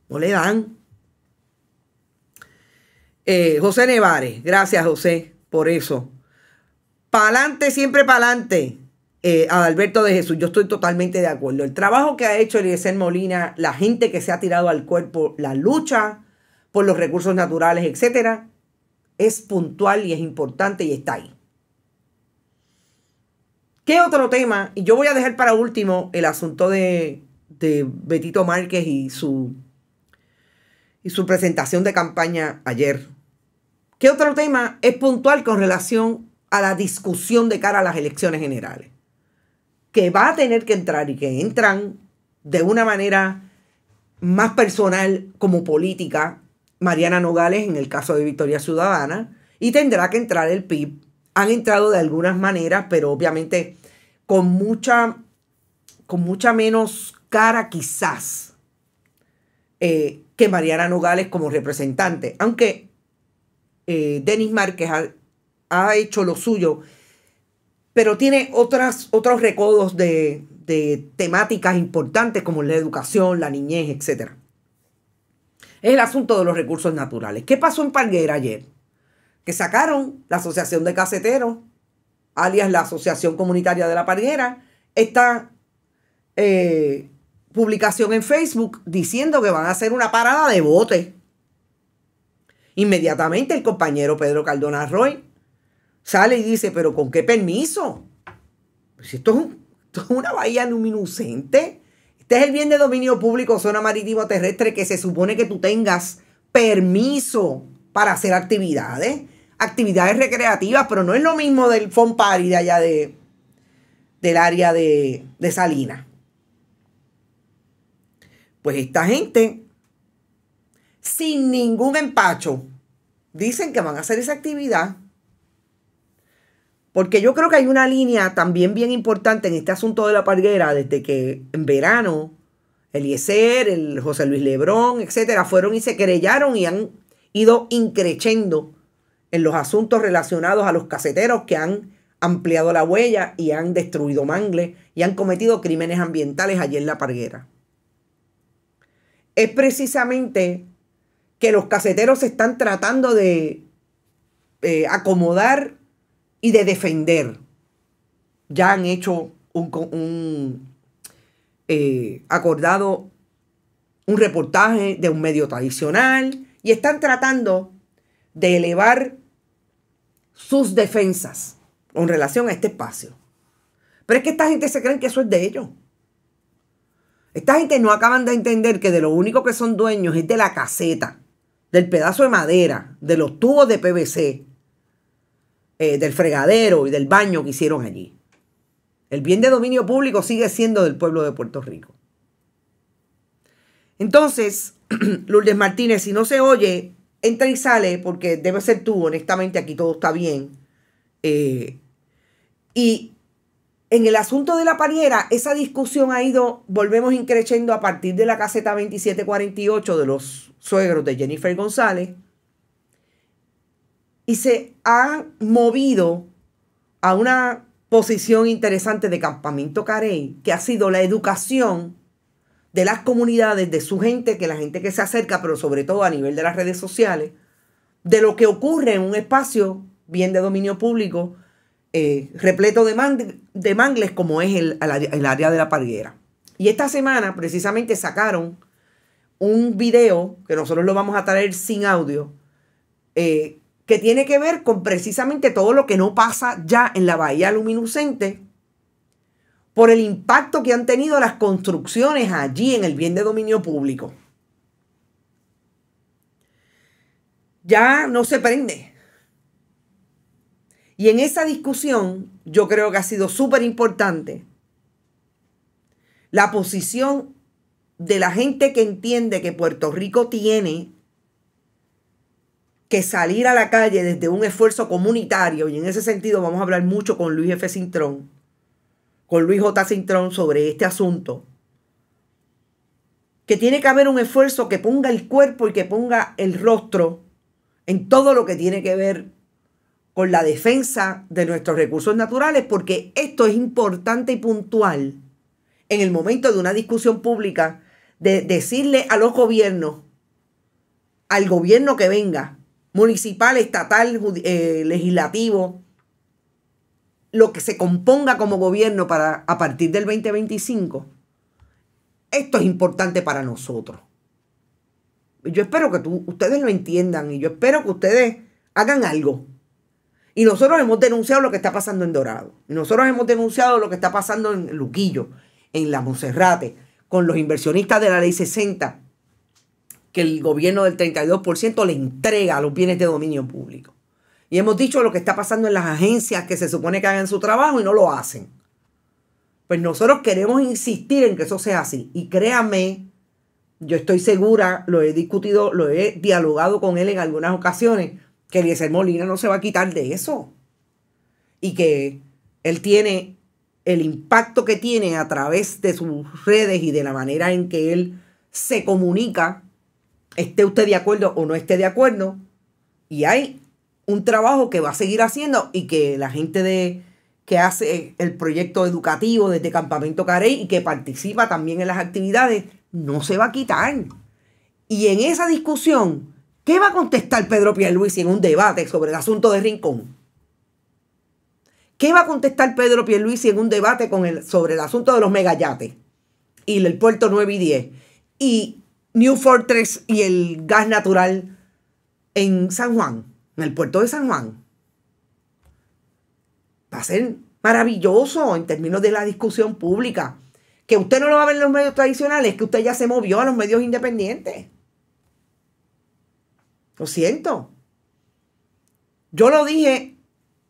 No le dan. Eh, José Nevares, gracias José por eso. Pa'lante, siempre pa'lante. Eh, Adalberto de Jesús, yo estoy totalmente de acuerdo. El trabajo que ha hecho Eliezer Molina, la gente que se ha tirado al cuerpo, la lucha por los recursos naturales, etcétera, es puntual y es importante y está ahí. ¿Qué otro tema? Y yo voy a dejar para último el asunto de, de Betito Márquez y su y su presentación de campaña ayer. ¿Qué otro tema es puntual con relación a la discusión de cara a las elecciones generales? Que va a tener que entrar y que entran de una manera más personal como política Mariana Nogales en el caso de Victoria Ciudadana y tendrá que entrar el PIB. Han entrado de algunas maneras, pero obviamente con mucha, con mucha menos cara quizás. Eh, que Mariana Nogales como representante. Aunque eh, Denis Márquez ha, hecho lo suyo, pero tiene otras, otros recodos de, temáticas importantes como la educación, la niñez, etc. Es el asunto de los recursos naturales. ¿Qué pasó en Parguera ayer? Que sacaron la Asociación de Caseteros, alias la Asociación Comunitaria de la Parguera, está eh, publicación en Facebook diciendo que van a hacer una parada de bote. Inmediatamente el compañero Pedro Cardona Roy sale y dice, pero ¿con qué permiso? Pues si esto, es una bahía luminucente. Este es el bien de dominio público, zona marítimo terrestre, que se supone que tú tengas permiso para hacer actividades, actividades recreativas, pero no es lo mismo del Fompari Party de allá de, del área de, de Salinas. Pues esta gente, sin ningún empacho, dicen que van a hacer esa actividad. Porque yo creo que hay una línea también bien importante en este asunto de la parguera, desde que en verano el Eliezer, el José Luis Lebrón, etcétera, fueron y se querellaron y han ido increchendo en los asuntos relacionados a los caseteros que han ampliado la huella y han destruido mangles y han cometido crímenes ambientales allí en la parguera es precisamente que los caseteros se están tratando de eh, acomodar y de defender. Ya han hecho un, eh, acordado un reportaje de un medio tradicional y están tratando de elevar sus defensas con relación a este espacio. Pero es que esta gente se cree que eso es de ellos. Esta gente no acaban de entender que de lo único que son dueños es de la caseta, del pedazo de madera, de los tubos de PVC, eh, del fregadero y del baño que hicieron allí. El bien de dominio público sigue siendo del pueblo de Puerto Rico. Entonces, Lourdes Martínez, si no se oye, entra y sale porque debe ser tú, honestamente, aquí todo está bien. Eh, y en el asunto de la pariera, esa discusión ha ido, volvemos increciendo a partir de la caseta 2748 de los suegros de Jennifer González, y se ha movido a una posición interesante de Campamento Carey, que ha sido la educación de las comunidades, de su gente, que la gente que se acerca, pero sobre todo a nivel de las redes sociales, de lo que ocurre en un espacio bien de dominio público eh, repleto de, mangles como es el, área de la parguera. Y esta semana precisamente sacaron un video, que nosotros lo vamos a traer sin audio, eh, que tiene que ver con precisamente todo lo que no pasa ya en la bahía luminucente por el impacto que han tenido las construcciones allí en el bien de dominio público. Ya no se prende, y en esa discusión yo creo que ha sido súper importante la posición de la gente que entiende que Puerto Rico tiene que salir a la calle desde un esfuerzo comunitario, y en ese sentido vamos a hablar mucho con Luis F. Cintrón, con Luis J. Cintrón sobre este asunto, que tiene que haber un esfuerzo que ponga el cuerpo y que ponga el rostro en todo lo que tiene que ver con la defensa de nuestros recursos naturales, porque esto es importante y puntual en el momento de una discusión pública, de decirle a los gobiernos, al gobierno que venga, municipal, estatal, eh, legislativo, lo que se componga como gobierno para a partir del 2025, esto es importante para nosotros. Yo espero que ustedes lo entiendan y yo espero que ustedes hagan algo. Y nosotros hemos denunciado lo que está pasando en Dorado. nosotros hemos denunciado lo que está pasando en Luquillo, en la Monserrate, con los inversionistas de la ley 60, que el gobierno del 32% le entrega a los bienes de dominio público. Y hemos dicho lo que está pasando en las agencias que se supone que hagan su trabajo y no lo hacen. Pues nosotros queremos insistir en que eso sea así. Y créame, yo estoy segura, lo he discutido, lo he dialogado con él en algunas ocasiones que Eliezer Molina no se va a quitar de eso. Y que él tiene el impacto que tiene a través de sus redes y de la manera en que él se comunica, esté usted de acuerdo o no esté de acuerdo. Y hay un trabajo que va a seguir haciendo y que la gente de, que hace el proyecto educativo desde Campamento Carey y que participa también en las actividades, no se va a quitar. Y en esa discusión ¿Qué va a contestar Pedro Pierluisi en un debate sobre el asunto de Rincón? ¿Qué va a contestar Pedro Pierluisi en un debate con sobre el asunto de los megayates y el puerto 9 y 10 y New Fortress y el gas natural en San Juan, en el puerto de San Juan? Va a ser maravilloso en términos de la discusión pública. Que usted no lo va a ver en los medios tradicionales, que usted ya se movió a los medios independientes. Lo siento. Yo lo dije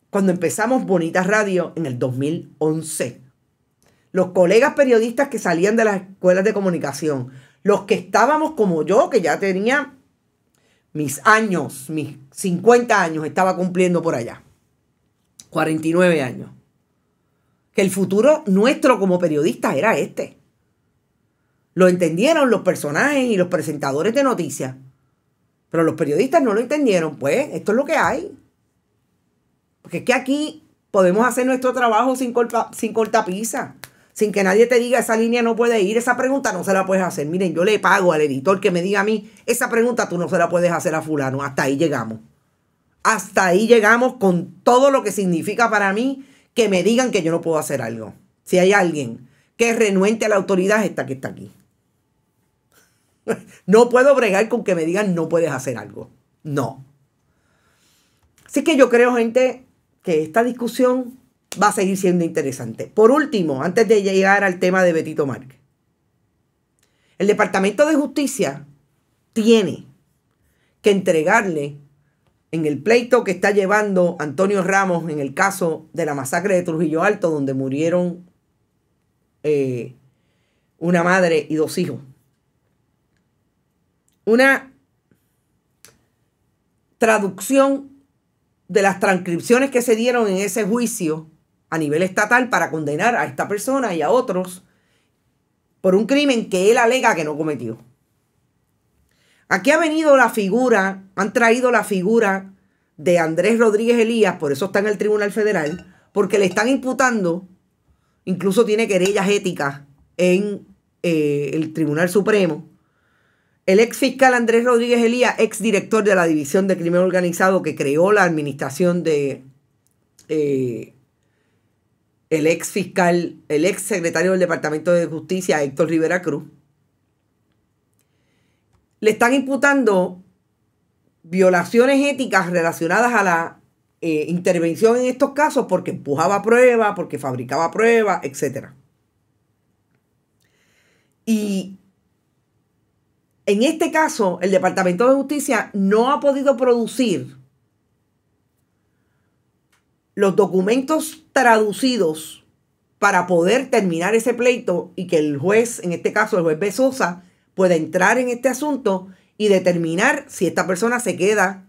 cuando empezamos Bonita Radio en el 2011. Los colegas periodistas que salían de las escuelas de comunicación, los que estábamos como yo, que ya tenía mis años, mis 50 años, estaba cumpliendo por allá. 49 años. Que el futuro nuestro como periodistas era este. Lo entendieron los personajes y los presentadores de noticias. Pero los periodistas no lo entendieron. Pues esto es lo que hay. Porque es que aquí podemos hacer nuestro trabajo sin, corta, sin cortapisa. Sin que nadie te diga esa línea no puede ir. Esa pregunta no se la puedes hacer. Miren, yo le pago al editor que me diga a mí, esa pregunta tú no se la puedes hacer a fulano. Hasta ahí llegamos. Hasta ahí llegamos con todo lo que significa para mí que me digan que yo no puedo hacer algo. Si hay alguien que es renuente a la autoridad, esta que está aquí. No puedo bregar con que me digan no puedes hacer algo. No. Así que yo creo, gente, que esta discusión va a seguir siendo interesante. Por último, antes de llegar al tema de Betito Márquez, el Departamento de Justicia tiene que entregarle en el pleito que está llevando Antonio Ramos en el caso de la masacre de Trujillo Alto, donde murieron eh, una madre y dos hijos una traducción de las transcripciones que se dieron en ese juicio a nivel estatal para condenar a esta persona y a otros por un crimen que él alega que no cometió. Aquí ha venido la figura, han traído la figura de Andrés Rodríguez Elías, por eso está en el Tribunal Federal, porque le están imputando, incluso tiene querellas éticas en eh, el Tribunal Supremo, el ex fiscal Andrés Rodríguez Elías, ex director de la División de Crimen Organizado que creó la administración de eh, el ex fiscal, el ex secretario del Departamento de Justicia, Héctor Rivera Cruz, le están imputando violaciones éticas relacionadas a la eh, intervención en estos casos porque empujaba pruebas, porque fabricaba pruebas, etc. Y en este caso, el Departamento de Justicia no ha podido producir los documentos traducidos para poder terminar ese pleito y que el juez, en este caso el juez Besosa, pueda entrar en este asunto y determinar si esta persona se queda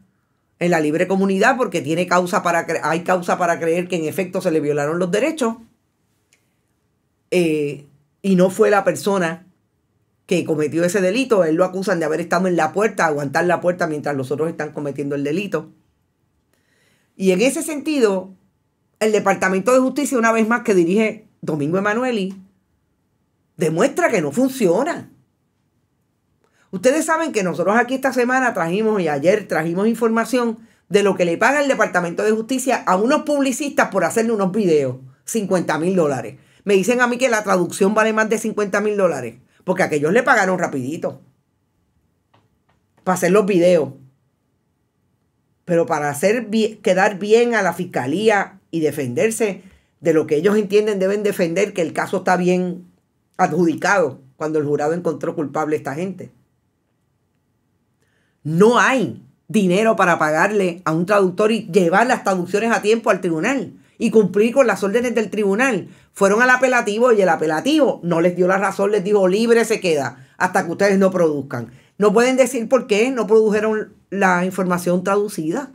en la libre comunidad porque tiene causa para hay causa para creer que en efecto se le violaron los derechos eh, y no fue la persona que cometió ese delito, él lo acusan de haber estado en la puerta, aguantar la puerta mientras los otros están cometiendo el delito. Y en ese sentido, el Departamento de Justicia, una vez más que dirige Domingo Emanueli, demuestra que no funciona. Ustedes saben que nosotros aquí esta semana trajimos y ayer trajimos información de lo que le paga el Departamento de Justicia a unos publicistas por hacerle unos videos, 50 mil dólares. Me dicen a mí que la traducción vale más de 50 mil dólares. Porque aquellos le pagaron rapidito. Para hacer los videos. Pero para hacer quedar bien a la fiscalía y defenderse de lo que ellos entienden deben defender, que el caso está bien adjudicado cuando el jurado encontró culpable a esta gente. No hay dinero para pagarle a un traductor y llevar las traducciones a tiempo al tribunal y cumplir con las órdenes del tribunal. Fueron al apelativo y el apelativo no les dio la razón, les dijo libre se queda hasta que ustedes no produzcan. No pueden decir por qué no produjeron la información traducida.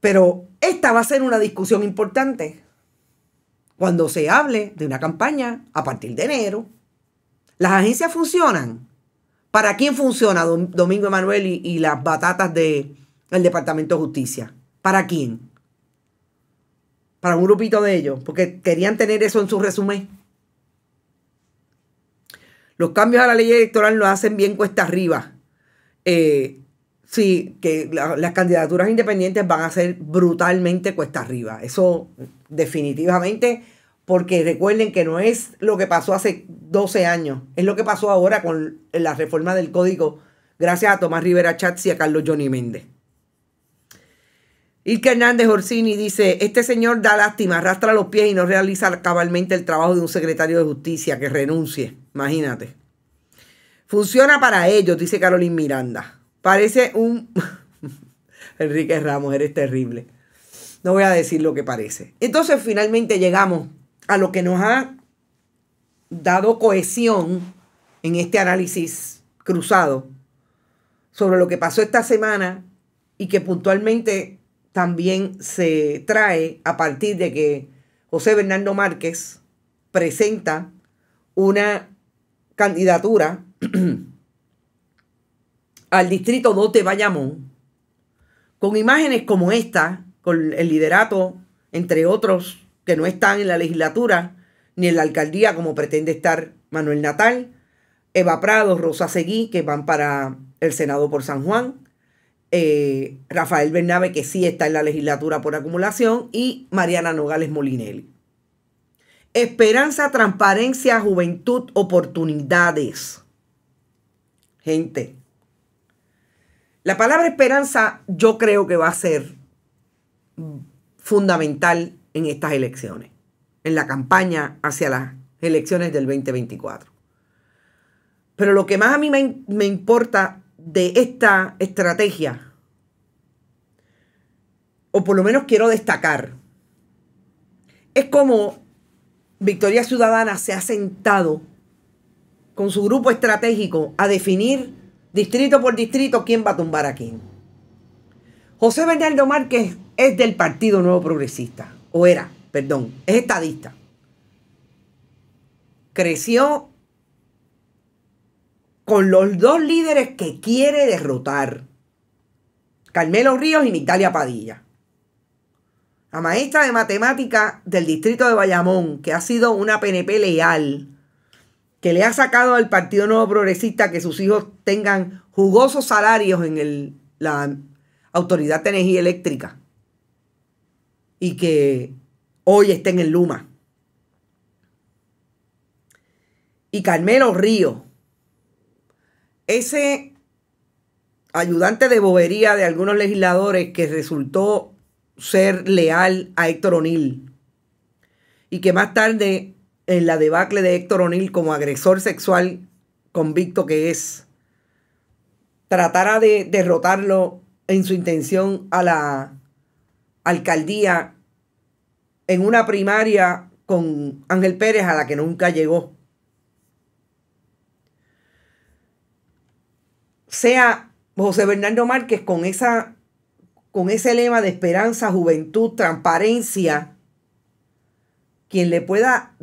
Pero esta va a ser una discusión importante cuando se hable de una campaña a partir de enero. Las agencias funcionan. ¿Para quién funciona Domingo Emanuel y, y las batatas de, al Departamento de Justicia. ¿Para quién? Para un grupito de ellos, porque querían tener eso en su resumen. Los cambios a la ley electoral lo hacen bien cuesta arriba. Eh, sí, que las candidaturas independientes van a ser brutalmente cuesta arriba. Eso definitivamente, porque recuerden que no es lo que pasó hace 12 años, es lo que pasó ahora con la reforma del código, gracias a Tomás Rivera Chatz y a Carlos Johnny Méndez. Irke Hernández Orsini dice, este señor da lástima, arrastra los pies y no realiza cabalmente el trabajo de un secretario de justicia que renuncie. Imagínate. Funciona para ellos, dice Carolín Miranda. Parece un... Enrique Ramos, eres terrible. No voy a decir lo que parece. Entonces finalmente llegamos a lo que nos ha dado cohesión en este análisis cruzado sobre lo que pasó esta semana y que puntualmente también se trae a partir de que José Bernardo Márquez presenta una candidatura al distrito Dote de Bayamón con imágenes como esta, con el liderato, entre otros, que no están en la legislatura ni en la alcaldía como pretende estar Manuel Natal, Eva Prado, Rosa Seguí, que van para el Senado por San Juan, eh, Rafael Bernabe, que sí está en la legislatura por acumulación, y Mariana Nogales Molinelli. Esperanza, transparencia, juventud, oportunidades. Gente, la palabra esperanza yo creo que va a ser fundamental en estas elecciones, en la campaña hacia las elecciones del 2024. Pero lo que más a mí me, me importa de esta estrategia, o por lo menos quiero destacar, es como Victoria Ciudadana se ha sentado con su grupo estratégico a definir distrito por distrito quién va a tumbar a quién. José Bernardo Márquez es del Partido Nuevo Progresista, o era, perdón, es estadista. Creció con los dos líderes que quiere derrotar. Carmelo Ríos y Nitalia Padilla. La maestra de matemática del distrito de Bayamón, que ha sido una PNP leal, que le ha sacado al Partido Nuevo Progresista que sus hijos tengan jugosos salarios en la Autoridad de Energía Eléctrica y que hoy estén en Luma. Y Carmelo Ríos, ese ayudante de bobería de algunos legisladores que resultó ser leal a Héctor O'Neill y que más tarde en la debacle de Héctor O'Neill como agresor sexual convicto que es, tratara de derrotarlo en su intención a la alcaldía en una primaria con Ángel Pérez a la que nunca llegó. sea José Bernardo Márquez con, esa, con ese lema de esperanza, juventud, transparencia, quien le pueda,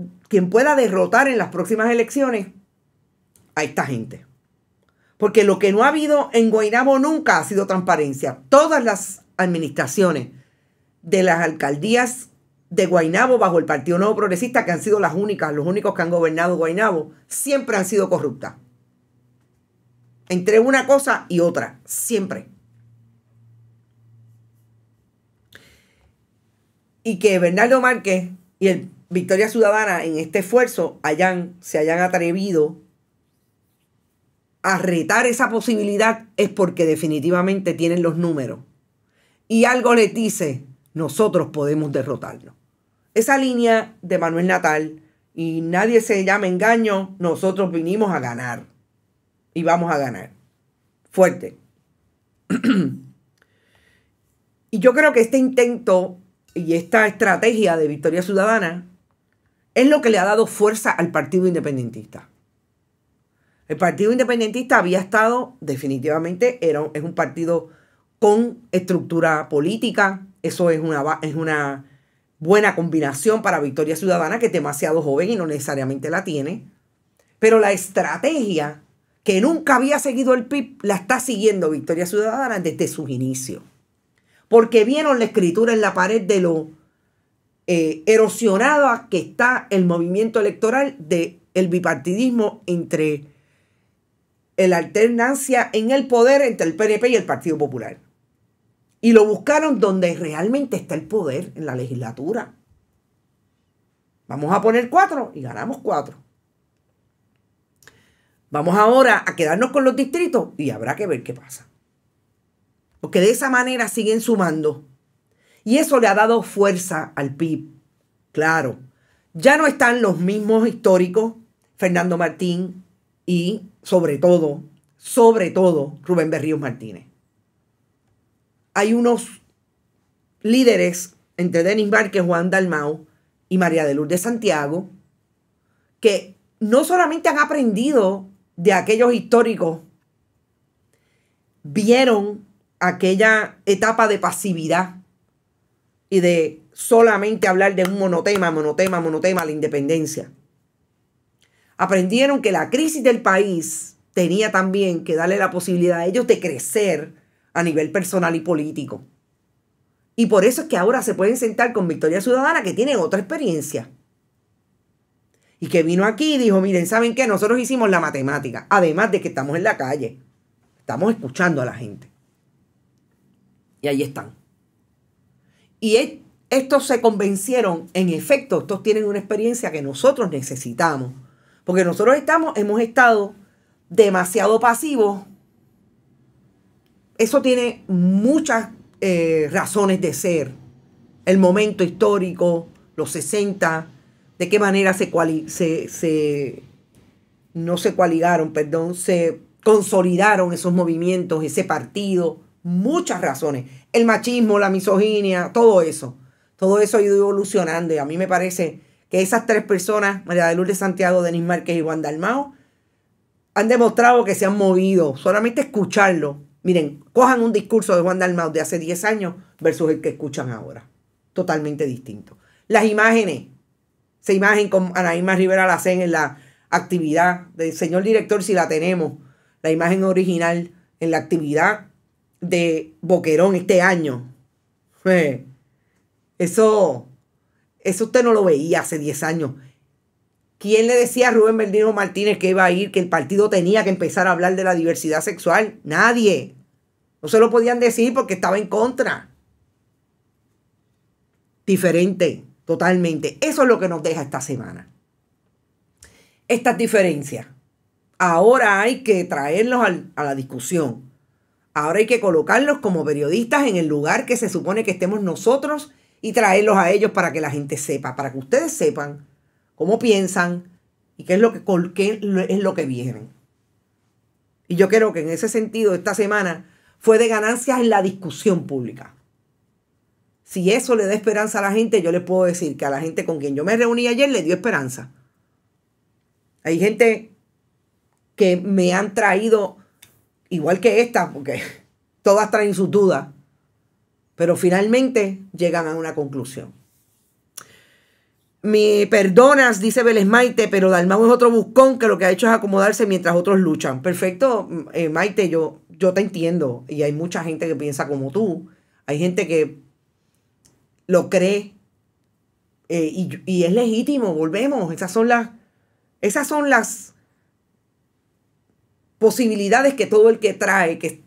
pueda derrotar en las próximas elecciones a esta gente. Porque lo que no ha habido en Guainabo nunca ha sido transparencia. Todas las administraciones de las alcaldías de Guainabo bajo el Partido Nuevo Progresista, que han sido las únicas, los únicos que han gobernado Guainabo, siempre han sido corruptas entre una cosa y otra, siempre. Y que Bernardo Márquez y el Victoria Ciudadana en este esfuerzo hayan, se hayan atrevido a retar esa posibilidad es porque definitivamente tienen los números. Y algo les dice, nosotros podemos derrotarlo. Esa línea de Manuel Natal y nadie se llame engaño, nosotros vinimos a ganar y vamos a ganar. Fuerte. y yo creo que este intento y esta estrategia de Victoria Ciudadana es lo que le ha dado fuerza al Partido Independentista. El Partido Independentista había estado, definitivamente, era, es un partido con estructura política. Eso es una, es una buena combinación para Victoria Ciudadana, que es demasiado joven y no necesariamente la tiene. Pero la estrategia que nunca había seguido el PIB, la está siguiendo Victoria Ciudadana desde sus inicios. Porque vieron la escritura en la pared de lo eh, erosionada que está el movimiento electoral del el bipartidismo entre la alternancia en el poder entre el PNP y el Partido Popular. Y lo buscaron donde realmente está el poder, en la legislatura. Vamos a poner cuatro y ganamos cuatro. Vamos ahora a quedarnos con los distritos y habrá que ver qué pasa. Porque de esa manera siguen sumando. Y eso le ha dado fuerza al PIB. Claro, ya no están los mismos históricos, Fernando Martín y sobre todo, sobre todo Rubén Berríos Martínez. Hay unos líderes entre Denis Marquez, Juan Dalmau y María de Lourdes Santiago que no solamente han aprendido de aquellos históricos vieron aquella etapa de pasividad y de solamente hablar de un monotema, monotema, monotema, la independencia. Aprendieron que la crisis del país tenía también que darle la posibilidad a ellos de crecer a nivel personal y político. Y por eso es que ahora se pueden sentar con Victoria Ciudadana, que tienen otra experiencia. Y que vino aquí y dijo, miren, ¿saben qué? Nosotros hicimos la matemática. Además de que estamos en la calle. Estamos escuchando a la gente. Y ahí están. Y estos se convencieron, en efecto, estos tienen una experiencia que nosotros necesitamos. Porque nosotros estamos, hemos estado demasiado pasivos. Eso tiene muchas eh, razones de ser. El momento histórico, los 60, de qué manera se, no se cualigaron, perdón, se consolidaron esos movimientos, ese partido, muchas razones. El machismo, la misoginia, todo eso. Todo eso ha ido evolucionando y a mí me parece que esas tres personas, María de Lourdes Santiago, Denis Márquez y Juan Dalmao, han demostrado que se han movido. Solamente escucharlo. Miren, cojan un discurso de Juan Dalmao de hace 10 años versus el que escuchan ahora. Totalmente distinto. Las imágenes, esa imagen con Anaíma Rivera Lacén en la actividad del señor director, si la tenemos, la imagen original en la actividad de Boquerón este año. Eh, eso, eso usted no lo veía hace 10 años. ¿Quién le decía a Rubén Berdino Martínez que iba a ir, que el partido tenía que empezar a hablar de la diversidad sexual? Nadie. No se lo podían decir porque estaba en contra. Diferente. Totalmente. Eso es lo que nos deja esta semana. Estas diferencias. Ahora hay que traerlos a la discusión. Ahora hay que colocarlos como periodistas en el lugar que se supone que estemos nosotros y traerlos a ellos para que la gente sepa, para que ustedes sepan cómo piensan y qué es lo que, qué es lo que vienen Y yo creo que en ese sentido esta semana fue de ganancias en la discusión pública. Si eso le da esperanza a la gente, yo le puedo decir que a la gente con quien yo me reuní ayer le dio esperanza. Hay gente que me han traído, igual que esta, porque todas traen sus dudas, pero finalmente llegan a una conclusión. Me perdonas, dice Vélez Maite, pero Dalmau es otro buscón que lo que ha hecho es acomodarse mientras otros luchan. Perfecto, eh, Maite, yo, yo te entiendo y hay mucha gente que piensa como tú. Hay gente que lo cree. Eh, y, es legítimo, volvemos. Esas son las. Esas son las posibilidades que todo el que trae, que,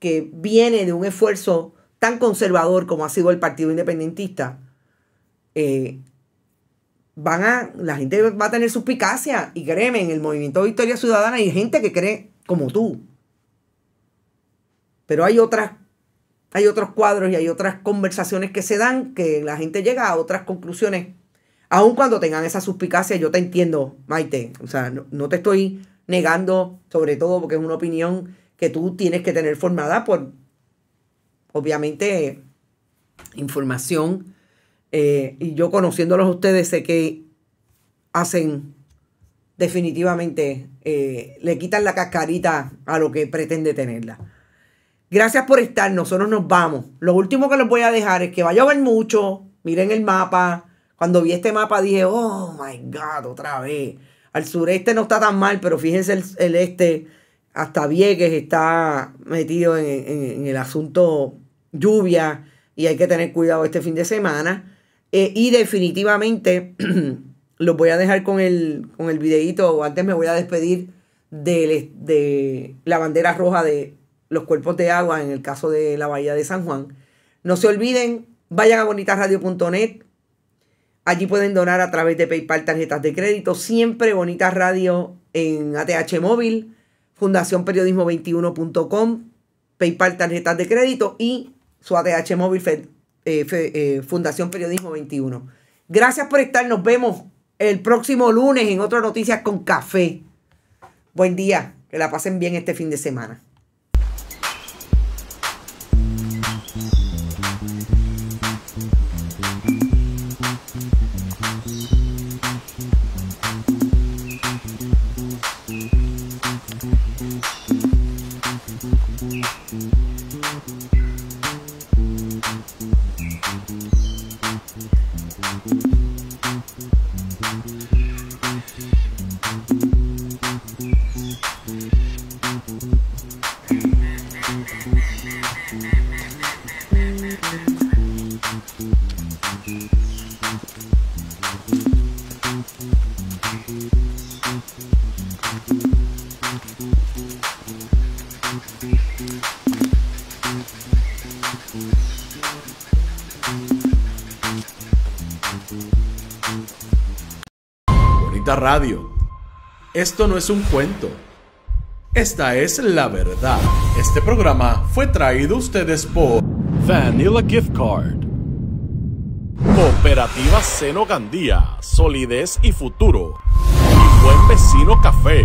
que viene de un esfuerzo tan conservador como ha sido el Partido Independentista, eh, van a, la gente va a tener suspicacia y créeme, en el movimiento Victoria Ciudadana hay gente que cree como tú. Pero hay otras hay otros cuadros y hay otras conversaciones que se dan que la gente llega a otras conclusiones. Aun cuando tengan esa suspicacia, yo te entiendo, Maite. O sea, no, te estoy negando, sobre todo porque es una opinión que tú tienes que tener formada por, obviamente, información. Eh, y yo conociéndolos a ustedes sé que hacen definitivamente, eh, le quitan la cascarita a lo que pretende tenerla. Gracias por estar. Nosotros nos vamos. Lo último que les voy a dejar es que vaya a llover mucho. Miren el mapa. Cuando vi este mapa dije, oh my God, otra vez. Al sureste no está tan mal, pero fíjense el, este. Hasta Vieques está metido en, el asunto lluvia y hay que tener cuidado este fin de semana. Eh, y definitivamente los voy a dejar con el, con el videíto. Antes me voy a despedir de la bandera roja de, los cuerpos de agua, en el caso de la Bahía de San Juan. No se olviden, vayan a bonitasradio.net. Allí pueden donar a través de PayPal tarjetas de crédito. Siempre Bonita Radio en ATH Móvil, Fundación Periodismo21.com, PayPal tarjetas de crédito y su ATH Móvil eh, eh, Fundación Periodismo 21. Gracias por estar. Nos vemos el próximo lunes en otras noticias con café. Buen día. Que la pasen bien este fin de semana. radio. Esto no es un cuento. Esta es la verdad. Este programa fue traído a ustedes por Vanilla Gift Card. Cooperativa Seno Gandía, Solidez y Futuro. Buen Vecino Café.